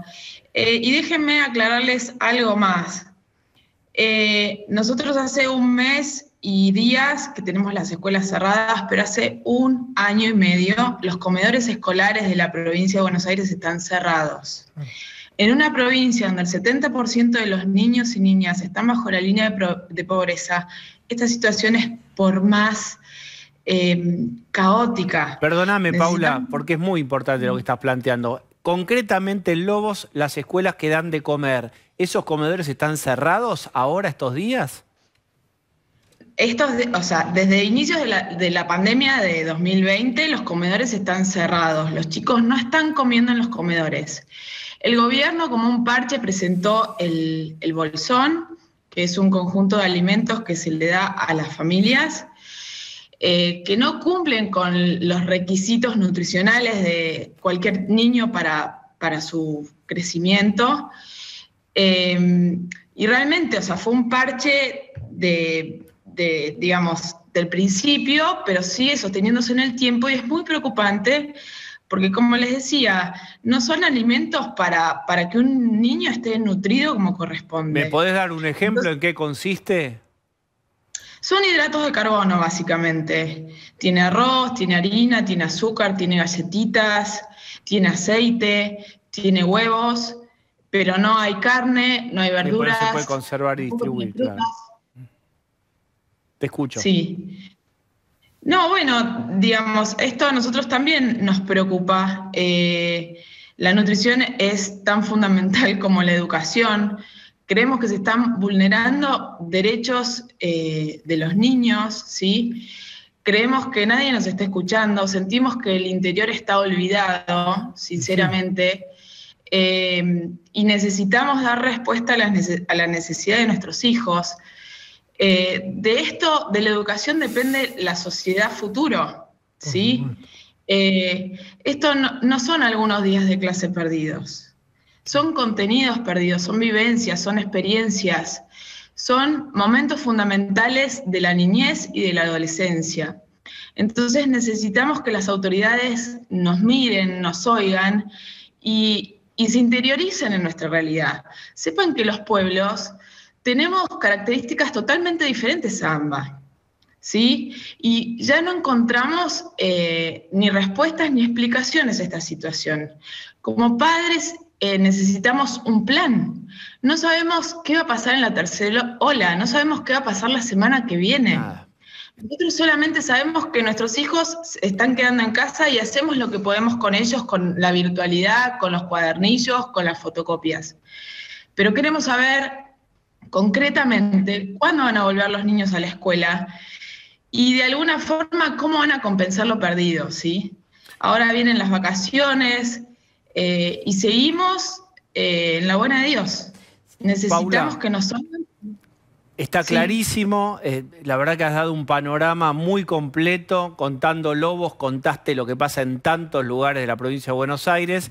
Eh, y déjenme aclararles algo más. Eh, nosotros hace un mes y días que tenemos las escuelas cerradas, pero hace un año y medio los comedores escolares de la provincia de Buenos Aires están cerrados. Ah. En una provincia donde el 70% de los niños y niñas están bajo la línea de, pobreza, esta situación es por más em, caótica. Perdóname, Paula, porque es muy importante lo que estás planteando. Concretamente, en Lobos, las escuelas que dan de comer, ¿esos comedores están cerrados ahora estos días? estos, o sea, desde inicios de la, pandemia de 2020, los comedores están cerrados, los chicos no están comiendo en los comedores. El gobierno, como un parche, presentó el, bolsón, que es un conjunto de alimentos que se le da a las familias, eh, que no cumplen con los requisitos nutricionales de cualquier niño para, su crecimiento. Eh, y realmente, o sea, fue un parche de digamos, del principio, pero sigue sosteniéndose en el tiempo y es muy preocupante porque, como les decía, no son alimentos para, para que un niño esté nutrido como corresponde. ¿Me podés dar un ejemplo en qué consiste? Son hidratos de carbono, básicamente. Tiene arroz, tiene harina, tiene azúcar, tiene galletitas, tiene aceite, tiene huevos, pero no hay carne, no hay verduras. Y por eso puede conservar y distribuir, te escucho. Sí. No, bueno, digamos, esto a nosotros también nos preocupa. Eh, la nutrición es tan fundamental como la educación. Creemos que se están vulnerando derechos eh, de los niños, ¿sí? Creemos que nadie nos está escuchando, sentimos que el interior está olvidado, sinceramente, eh, y necesitamos dar respuesta a, a la necesidad de nuestros hijos. Eh, de esto, de la educación depende la sociedad futuro, ¿sí? Eh, esto no, son algunos días de clase perdidos, son contenidos perdidos, son vivencias, son experiencias, son momentos fundamentales de la niñez y de la adolescencia. Entonces necesitamos que las autoridades nos miren, nos oigan y se interioricen en nuestra realidad. Sepan que los pueblos tenemos características totalmente diferentes a ambas. ¿Sí? Y ya no encontramos eh, ni respuestas ni explicaciones a esta situación. Como padres eh, necesitamos un plan. No sabemos qué va a pasar en la tercera ola, no sabemos qué va a pasar la semana que viene. Nosotros solamente sabemos que nuestros hijos están quedando en casa y hacemos lo que podemos con ellos, con la virtualidad, con los cuadernillos, con las fotocopias. Pero queremos saber concretamente cuándo van a volver los niños a la escuela y de alguna forma cómo van a compensar lo perdido, ¿sí? Ahora vienen las vacaciones eh, y seguimos eh, en la buena de Dios. Necesitamos que nos... Está clarísimo, eh, la verdad que has dado un panorama muy completo, contando lobos, contaste lo que pasa en tantos lugares de la provincia de Buenos Aires.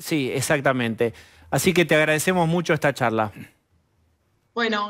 Sí, exactamente. Así que te agradecemos mucho esta charla. Bueno,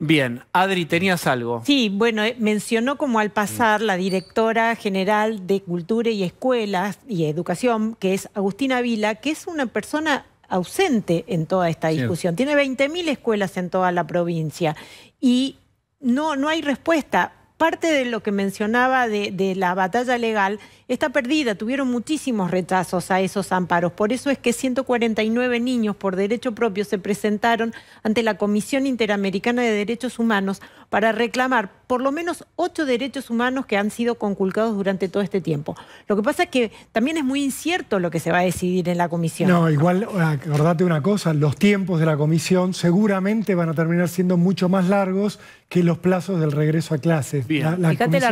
Bien, Adri, tenías algo. Sí, bueno, eh, mencionó como al pasar la directora general de Cultura y Escuelas y Educación, que es Agustina Vila, que es una persona ausente en toda esta discusión. Tiene 20.000 escuelas en toda la provincia y no, no hay respuesta. Parte de lo que mencionaba de, de la batalla legal está perdida. Tuvieron muchísimos retrasos a esos amparos. Por eso es que 149 niños por derecho propio se presentaron ante la Comisión Interamericana de Derechos Humanos para reclamar por lo menos ocho derechos humanos que han sido conculcados durante todo este tiempo. Lo que pasa es que también es muy incierto lo que se va a decidir en la comisión. No, igual, acordate una cosa, los tiempos de la comisión seguramente van a terminar siendo mucho más largos que los plazos del regreso a clases. La,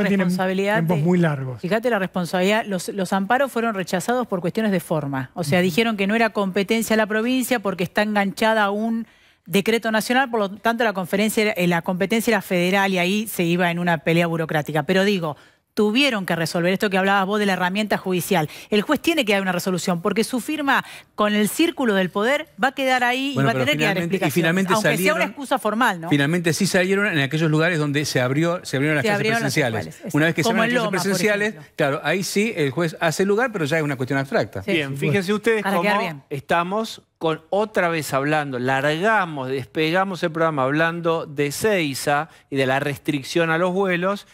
responsabilidad tiempos muy largos. Fíjate la responsabilidad los, los, amparos fueron rechazados por cuestiones de forma. O sea, dijeron que no era competencia la provincia porque está enganchada a un decreto nacional, por lo tanto la, conferencia, eh, la competencia era federal y ahí se iba en una pelea burocrática. Pero digo, tuvieron que resolver esto que hablabas vos de la herramienta judicial. El juez tiene que dar una resolución porque su firma con el círculo del poder va a quedar ahí y va a tener que dar finalmente aunque sea una excusa formal, ¿no? Finalmente sí salieron en aquellos lugares donde se abrió se abrieron las clases presenciales. una vez que se abrieron las clases presenciales, claro, ahí sí el juez hace lugar, pero ya es una cuestión abstracta. bien, fíjense ustedes cómo estamos con otra vez hablando, largamos, despegamos el programa hablando de Ceiza y de la restricción a los vuelos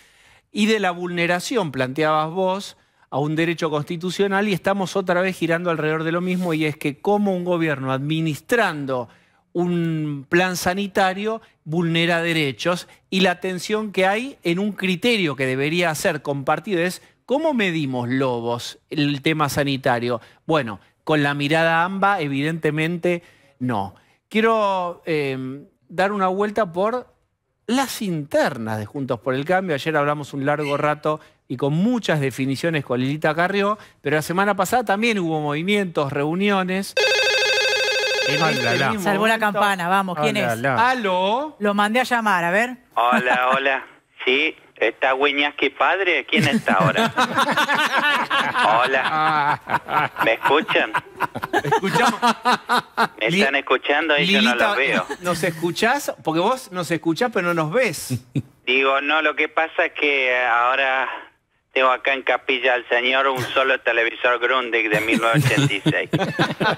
y de la vulneración, planteabas vos, a un derecho constitucional y estamos otra vez girando alrededor de lo mismo y es que cómo un gobierno administrando un plan sanitario vulnera derechos y la tensión que hay en un criterio que debería ser compartido es cómo medimos lobos el tema sanitario. Bueno, con la mirada AMBA evidentemente no. Quiero eh, dar una vuelta por las internas de Juntos por el Cambio. Ayer hablamos un largo rato y con muchas definiciones con Lilita Carrió, pero la semana pasada también hubo movimientos, reuniones. Eh, Salvó la campana, vamos, ¿quién es? Lo mandé a llamar, a ver. Hola, hola. Sí, ¿Está Güeñas que padre, ¿quién está ahora? Hola. ¿Me escuchan? Escuchamos. ¿Me están escuchando? Y yo no los veo. ¿Nos escuchás? Porque vos nos escuchás, pero no nos ves. Digo, no, lo que pasa es que ahora tengo acá en Capilla al Señor un solo televisor Grundig de 1986.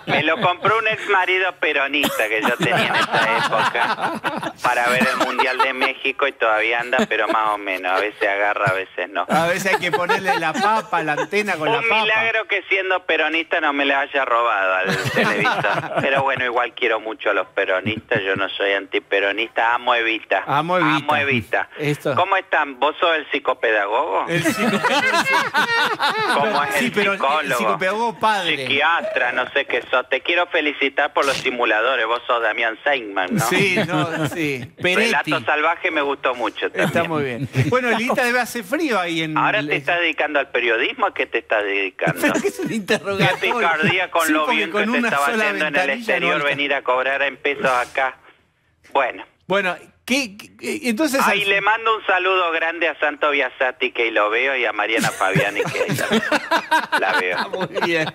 Me lo compró un ex marido peronista que yo tenía en esa época para ver el Mundial de México y todavía anda, pero más o menos. A veces agarra, a veces no. A veces hay que ponerle la papa, la antena con la papa. Un milagro que siendo peronista no me la haya robado al televisor. Pero bueno, igual quiero mucho a los peronistas. Yo no soy antiperonista. Amo Evita. Amo Evita. Amo Evita. ¿Cómo están? ¿Vos sos El psicopedagogo. Como es sí, el pero psicólogo, padre. psiquiatra, no sé qué sos. Te quiero felicitar por los simuladores. Vos sos Damián Seinman, ¿no? Sí, no, sí. Relato salvaje me gustó mucho. También. Está muy bien. Bueno, Lita debe hacer frío ahí en. Ahora te estás dedicando al periodismo, ¿a qué te estás dedicando? Pero es un interrogatorio. picardía con lo bien que te estaba haciendo en el exterior venir a cobrar en pesos acá. Bueno. Bueno, eh, entonces, Ay, le mando un saludo grande a Santo Biasati, que lo veo, y a Mariana Fabiani, que la, veo. Ah, muy bien.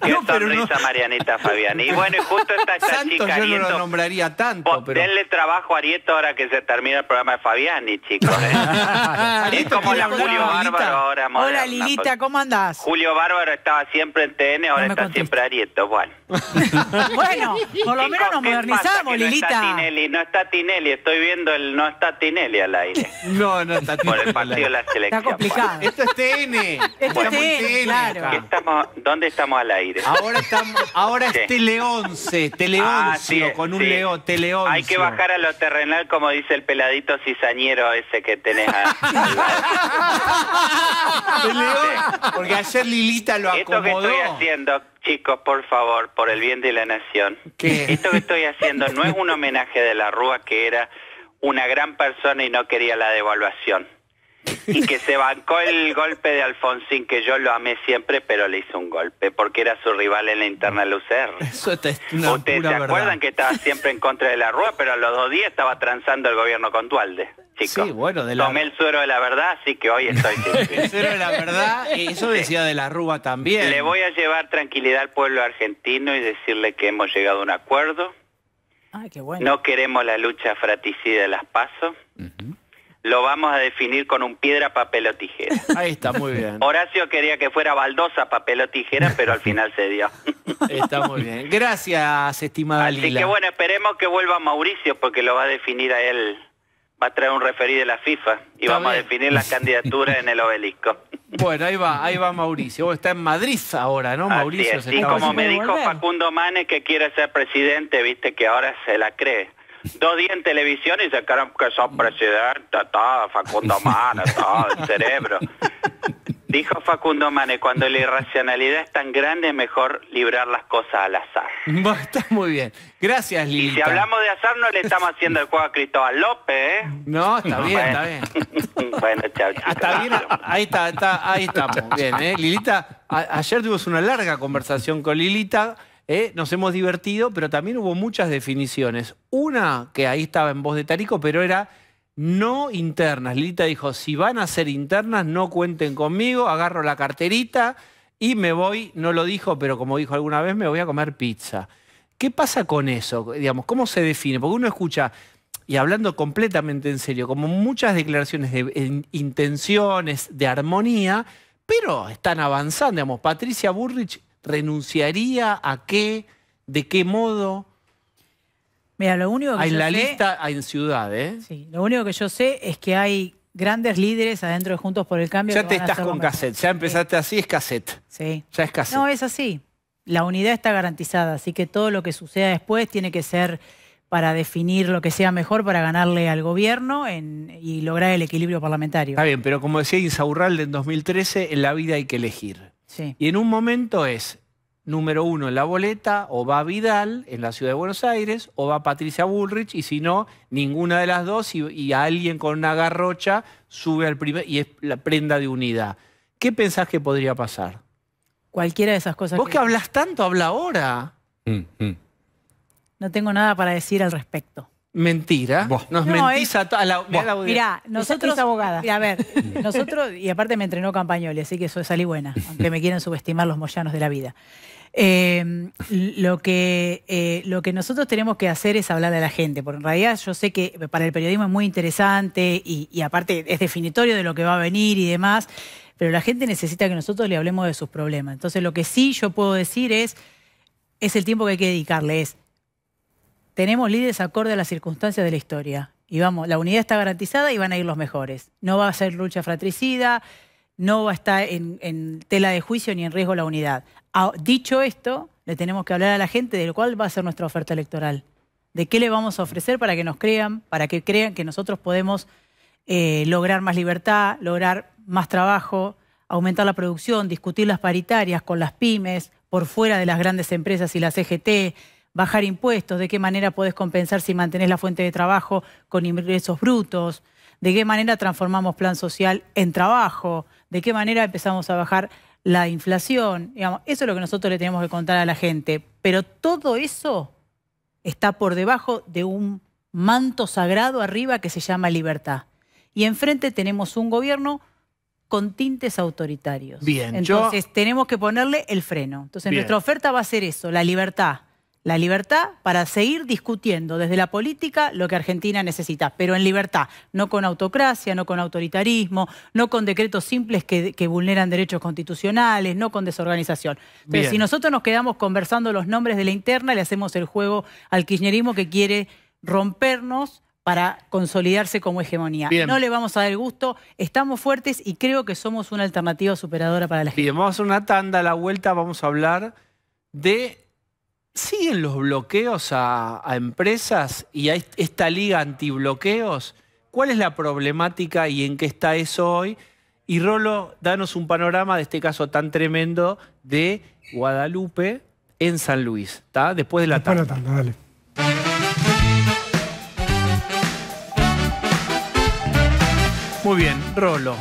Qué sonrisa Marianita Fabiani. Y bueno, y justo está esta chica, yo Arieto. no lo nombraría tanto, Denle trabajo a Arieto ahora que se termina el programa de Fabiani, chicos. ¿eh? como la Julio Bárbaro ahora Hola, Lilita, pues. ¿cómo andás? Julio Bárbaro estaba siempre en TN, ahora está siempre Arieto, bueno. bueno, por lo menos nos modernizamos, Lilita. No está Tinelli, no está Tinelli, estoy viendo el no está Tinelli al aire. No, no está Tinelli. Por el partido de la selección. Está complicado. Esto es TN. es TN, claro. Estamos, ¿Dónde estamos al aire? Ahora estamos, ahora es Teleonce. 11, ah, con un león. Leo, Hay que bajar a lo terrenal como dice el peladito cizañero ese que tenés porque ayer Lilita lo acomodó. Esto que estoy haciendo, chicos, por favor, por el bien de la nación. Esto que estoy haciendo no es un homenaje de la Rúa que era una gran persona y no quería la devaluación. Y que se bancó el golpe de Alfonsín, que yo lo amé siempre, pero le hizo un golpe, porque era su rival en la interna Lucer... Ustedes se acuerdan que estaba siempre en contra de la Rúa, pero a los dos días estaba transando el gobierno con Dualde. Chico, bueno, tomé el suero de la verdad, así que hoy estoy... el suero de la verdad, eso decía de la Rúa también. Le voy a llevar tranquilidad al pueblo argentino y decirle que hemos llegado a un acuerdo, no queremos la lucha fraticida de las pasos. Lo vamos a definir con un piedra, papel o tijera. Ahí está, muy bien. Horacio quería que fuera baldosa, papel o tijera, pero al final se dio. Está muy bien. Gracias, estimada Así que bueno, esperemos que vuelva Mauricio porque lo va a definir a él va a traer un referí de la FIFA y vamos a definir la candidatura en el obelisco. Bueno, ahí va, ahí va Mauricio. está en Madrid ahora, ¿no? Mauricio. y como me dijo Facundo Manes que quiere ser presidente, viste que ahora se la cree. Dos días en televisión y sacaron que son mm. presidente, todo, Facundo Manes, todo, el cerebro. Dijo Facundo Mane, cuando la irracionalidad es tan grande, mejor librar las cosas al azar. está muy bien. Gracias, Lilita. Y si hablamos de azar, no le estamos haciendo el juego a Cristóbal López, ¿eh? No, está bien, está bien. bueno, chao, bien, ahí está, ahí estamos. Bien, ¿eh? Lilita, ayer tuvimos una larga conversación con Lilita. ¿eh? nos hemos divertido, pero también hubo muchas definiciones. Una que ahí estaba en voz de Tarico, pero era no internas. Lita dijo, si van a ser internas, no cuenten conmigo, agarro la carterita y me voy, no lo dijo, pero como dijo alguna vez, me voy a comer pizza. ¿Qué pasa con eso? Digamos, ¿cómo se define? Porque uno escucha, y hablando completamente en serio, como muchas declaraciones de intenciones, de armonía, pero están avanzando. Digamos, Patricia Burrich renunciaría a qué, de qué modo. Mira, lo único que hay la lista en ciudad, ¿eh? Sí, lo único que yo sé es que hay grandes líderes adentro de Juntos por el Cambio. Ya te estás con cassette, ya empezaste así, es cassette. Sí. Ya es cassette. No, es así. La unidad está garantizada, así que todo lo que suceda después tiene que ser para definir lo que sea mejor para ganarle al gobierno y lograr el equilibrio parlamentario. Está bien, pero como decía Insaurralde en 2013, en la vida hay que elegir. Sí. Y en un momento es número uno en la boleta, o va Vidal en la ciudad de Buenos Aires, o va Patricia Bullrich, y si no, ninguna de las dos, y, alguien con una garrocha sube al primer, y es la prenda de unidad. ¿Qué pensás que podría pasar? Cualquiera de esas cosas. Vos que, hablas tanto, habla ahora. Mm, mm. No tengo nada para decir al respecto mentira. Nos No, mentís a, la, nosotros... y a ver, nosotros... Y aparte me entrenó Campañoli, así que eso salí buena, aunque me quieran subestimar los moyanos de la vida. Eh, lo, que, eh, lo que nosotros tenemos que hacer es hablar a la gente, porque en realidad yo sé que para el periodismo es muy interesante y, y aparte es definitorio de lo que va a venir y demás, pero la gente necesita que nosotros le hablemos de sus problemas. Entonces lo que sí yo puedo decir es, es el tiempo que hay que dedicarle, es tenemos líderes acorde a las circunstancias de la historia. Y vamos, la unidad está garantizada y van a ir los mejores. No va a ser lucha fratricida, no va a estar en, tela de juicio ni en riesgo la unidad. Ah, dicho esto, le tenemos que hablar a la gente de cuál va a ser nuestra oferta electoral. De qué le vamos a ofrecer para que nos crean, para que crean que nosotros podemos eh, lograr más libertad, lograr más trabajo, aumentar la producción, discutir las paritarias con las pymes, por fuera de las grandes empresas y las CGT, e bajar impuestos, de qué manera podés compensar si mantenés la fuente de trabajo con ingresos brutos, de qué manera transformamos plan social en trabajo, de qué manera empezamos a bajar la inflación. eso es lo que nosotros le tenemos que contar a la gente. Pero todo eso está por debajo de un manto sagrado arriba que se llama libertad. Y enfrente tenemos un gobierno con tintes autoritarios. Bien, Entonces tenemos que ponerle el freno. Entonces nuestra oferta va a ser eso, la libertad la libertad para seguir discutiendo desde la política lo que Argentina necesita, pero en libertad, no con autocracia, no con autoritarismo, no con decretos simples que, vulneran derechos constitucionales, no con desorganización. Pero si nosotros nos quedamos conversando los nombres de la interna, le hacemos el juego al kirchnerismo que quiere rompernos para consolidarse como hegemonía. No le vamos a dar gusto, estamos fuertes y creo que somos una alternativa superadora para la gente. Bien, vamos a hacer una tanda a la vuelta, vamos a hablar de ¿Siguen los bloqueos a, empresas y a esta liga antibloqueos? ¿Cuál es la problemática y en qué está eso hoy? Y Rolo, danos un panorama de este caso tan tremendo de Guadalupe en San Luis, ¿está? Después de la tarde. tarde, dale. Muy bien, Rolo.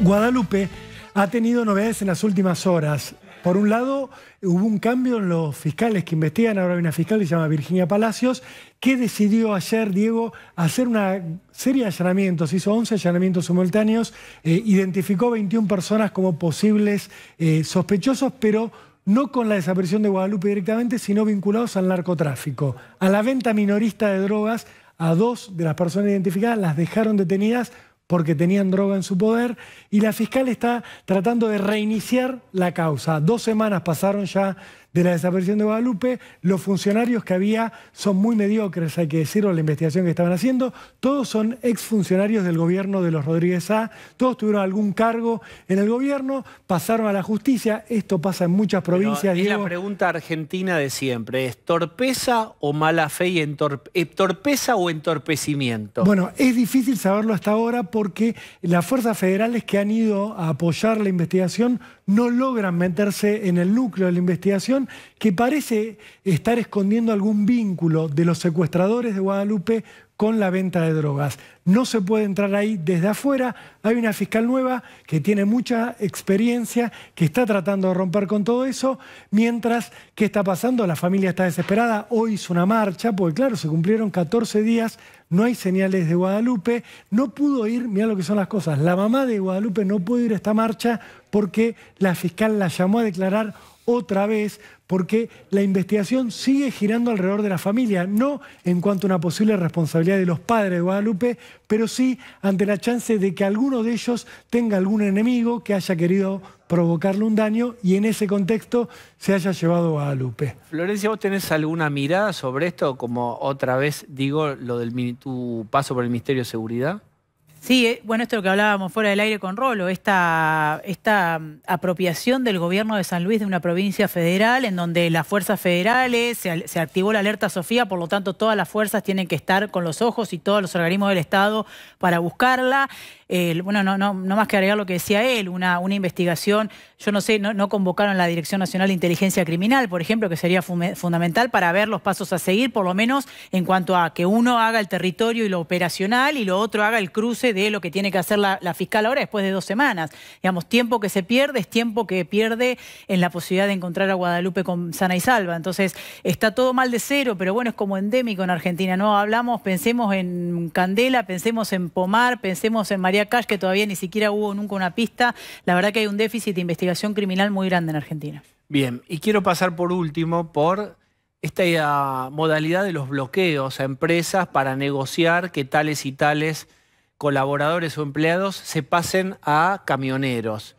Guadalupe ha tenido novedades en las últimas horas. Por un lado, hubo un cambio en los fiscales que investigan, ahora hay una fiscal que se llama Virginia Palacios, que decidió ayer, Diego, hacer una serie de allanamientos, hizo 11 allanamientos simultáneos, eh, identificó 21 personas como posibles eh, sospechosos, pero no con la desaparición de Guadalupe directamente, sino vinculados al narcotráfico, a la venta minorista de drogas, a dos de las personas identificadas las dejaron detenidas porque tenían droga en su poder, y la fiscal está tratando de reiniciar la causa. Dos semanas pasaron ya de la desaparición de Guadalupe, los funcionarios que había son muy mediocres, hay que decirlo, la investigación que estaban haciendo, todos son exfuncionarios del gobierno de los Rodríguez A, todos tuvieron algún cargo en el gobierno, pasaron a la justicia, esto pasa en muchas provincias. Y la pregunta argentina de siempre, ¿es torpeza o mala fe y eh, torpeza o entorpecimiento? Bueno, es difícil saberlo hasta ahora porque las fuerzas federales que han ido a apoyar la investigación no logran meterse en el núcleo de la investigación que parece estar escondiendo algún vínculo de los secuestradores de Guadalupe con la venta de drogas. No se puede entrar ahí desde afuera. Hay una fiscal nueva que tiene mucha experiencia, que está tratando de romper con todo eso. Mientras, ¿qué está pasando? La familia está desesperada. Hoy hizo una marcha, porque claro, se cumplieron 14 días, no hay señales de Guadalupe. No pudo ir, mira lo que son las cosas. La mamá de Guadalupe no pudo ir a esta marcha porque la fiscal la llamó a declarar otra vez porque la investigación sigue girando alrededor de la familia, no en cuanto a una posible responsabilidad de los padres de Guadalupe, pero sí ante la chance de que alguno de ellos tenga algún enemigo que haya querido provocarle un daño y en ese contexto se haya llevado a Guadalupe. Florencia, ¿vos tenés alguna mirada sobre esto? Como otra vez digo, lo del tu paso por el Ministerio de Seguridad. Sí, eh, bueno, esto es lo que hablábamos fuera del aire con Rolo, esta, esta mm, apropiación del gobierno de San Luis de una provincia federal en donde las fuerzas federales, se, se, activó la alerta Sofía, por lo tanto todas las fuerzas tienen que estar con los ojos y todos los organismos del Estado para buscarla bueno, no, no, no más que agregar lo que decía él, una, una investigación, yo no sé, no, no convocaron la Dirección Nacional de Inteligencia Criminal, por ejemplo, que sería fundamental para ver los pasos a seguir, por lo menos en cuanto a que uno haga el territorio y lo operacional y lo otro haga el cruce de lo que tiene que hacer la, la fiscal ahora después de dos semanas. Digamos, tiempo que se pierde es tiempo que pierde en la posibilidad de encontrar a Guadalupe con sana y salva. Entonces, está todo mal de cero, pero bueno, es como endémico en Argentina, ¿no? Hablamos, pensemos en Candela, pensemos en Pomar, pensemos en María Cash, que todavía ni siquiera hubo nunca una pista. La verdad que hay un déficit de investigación criminal muy grande en Argentina. Bien, y quiero pasar por último por esta eh, modalidad de los bloqueos a empresas para negociar que tales y tales colaboradores o empleados se pasen a camioneros.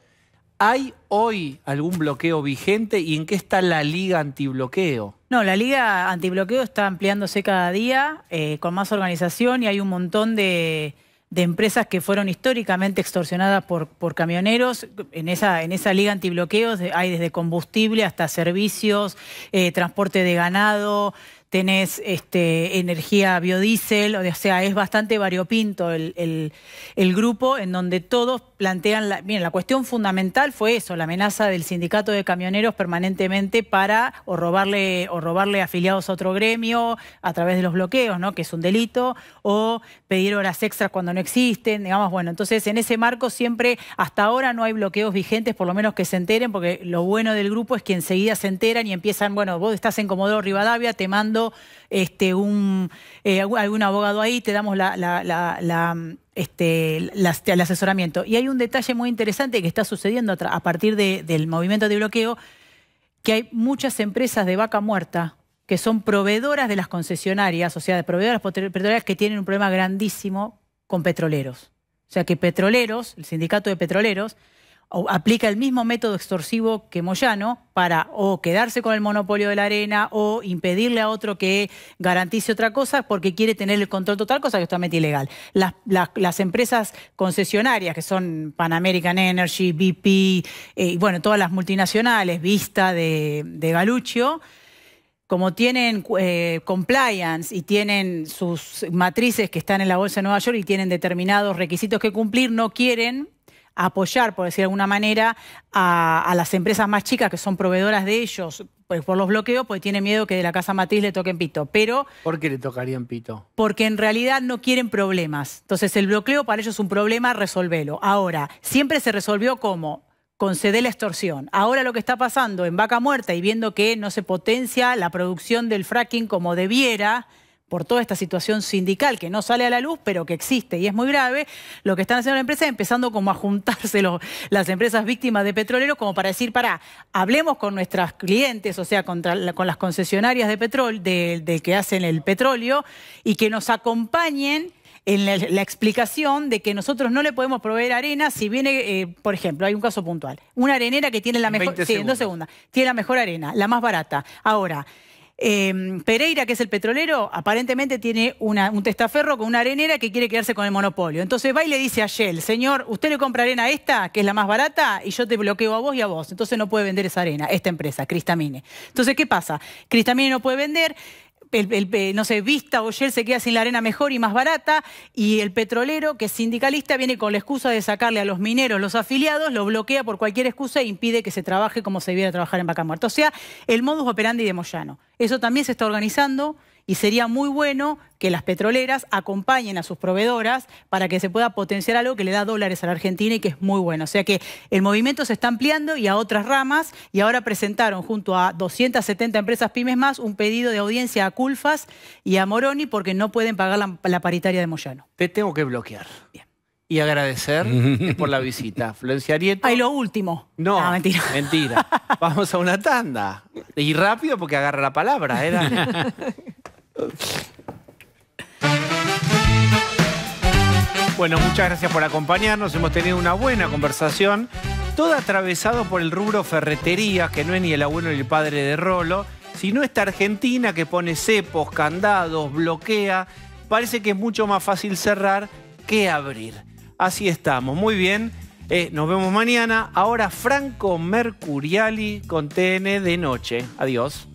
¿Hay hoy algún bloqueo vigente y en qué está la liga antibloqueo? No, la liga antibloqueo está ampliándose cada día eh, con más organización y hay un montón de de empresas que fueron históricamente extorsionadas por, por camioneros. En esa, en esa liga antibloqueos hay desde combustible hasta servicios, eh, transporte de ganado, tenés este, energía biodiesel, o sea, es bastante variopinto el, el grupo en donde todos plantean, la, bien, la cuestión fundamental fue eso, la amenaza del sindicato de camioneros permanentemente para o robarle o robarle afiliados a otro gremio a través de los bloqueos, ¿no? Que es un delito o pedir horas extras cuando no existen, digamos, bueno, entonces en ese marco siempre hasta ahora no hay bloqueos vigentes, por lo menos que se enteren, porque lo bueno del grupo es que enseguida se enteran y empiezan, bueno, vos estás en Comodoro Rivadavia, te mando este, un, eh, algún abogado ahí, te damos la, este, el asesoramiento. Y hay un detalle muy interesante que está sucediendo a, partir del movimiento de bloqueo, que hay muchas empresas de vaca muerta que son proveedoras de las concesionarias, o sea, de proveedoras petroleras que tienen un problema grandísimo con petroleros. O sea, que petroleros, el sindicato de petroleros, aplica el mismo método extorsivo que Moyano para o quedarse con el monopolio de la arena o impedirle a otro que garantice otra cosa porque quiere tener el control total, cosa que es totalmente ilegal. Las, las, las empresas concesionarias, que son Pan American Energy, BP, eh, y bueno, todas las multinacionales, Vista de, de Galuccio, como tienen eh, compliance y tienen sus matrices que están en la Bolsa de Nueva York y tienen determinados requisitos que cumplir, no quieren apoyar, por decir de alguna manera, a, las empresas más chicas que son proveedoras de ellos pues por los bloqueos, pues tiene miedo que de la casa Matiz le toquen pito. Pero. ¿Por qué le tocarían pito? Porque en realidad no quieren problemas. Entonces, el bloqueo para ellos es un problema, resolvelo. Ahora, siempre se resolvió como conceder la extorsión. Ahora lo que está pasando en Vaca Muerta y viendo que no se potencia la producción del fracking como debiera, por toda esta situación sindical que no sale a la luz, pero que existe y es muy grave, lo que están haciendo las empresas es empezando como a juntarse las empresas víctimas de petroleros como para decir, para, hablemos con nuestras clientes, o sea, con las concesionarias de petróleo, de, que hacen el petróleo, y que nos acompañen en la, explicación de que nosotros no le podemos proveer arena si viene, eh, por ejemplo, hay un caso puntual, una arenera que tiene la mejor, sí, tiene la mejor arena, la más barata. Ahora, Em, Pereira, que es el petrolero, aparentemente tiene un testaferro con una arenera que quiere quedarse con el monopolio. Entonces va y le dice a Shell, señor, usted le compra arena a esta, que es la más barata, y yo te bloqueo a vos y a vos. Entonces no puede vender esa arena, esta empresa, Cristamine. Entonces, ¿qué pasa? Cristamine no puede vender el, no sé, Vista o Shell se queda sin la arena mejor y más barata, y el petrolero, que es sindicalista, viene con la excusa de sacarle a los mineros los afiliados, lo bloquea por cualquier excusa e impide que se trabaje como se debiera trabajar en Vaca Muerta. O sea, el modus operandi de Moyano. Eso también se está organizando y sería muy bueno que las petroleras acompañen a sus proveedoras para que se pueda potenciar algo que le da dólares a la Argentina y que es muy bueno. O sea que el movimiento se está ampliando y a otras ramas y ahora presentaron junto a 270 empresas pymes más un pedido de audiencia a Culfas y a Moroni porque no pueden pagar la, paritaria de Moyano. Te tengo que bloquear. Bien y agradecer por la visita. Florencia Arieto. lo último. No, no, ah, mentira. Mentira. Vamos a una tanda. Y rápido porque agarra la palabra. Era. Eh, Bueno, muchas gracias por acompañarnos. Hemos tenido una buena conversación, todo atravesado por el rubro ferretería, que no es ni el abuelo ni el padre de Rolo, sino esta Argentina que pone cepos, candados, bloquea. Parece que es mucho más fácil cerrar que abrir. Así estamos, muy bien. Eh, nos vemos mañana. Ahora Franco Mercuriali con TN de noche. Adiós.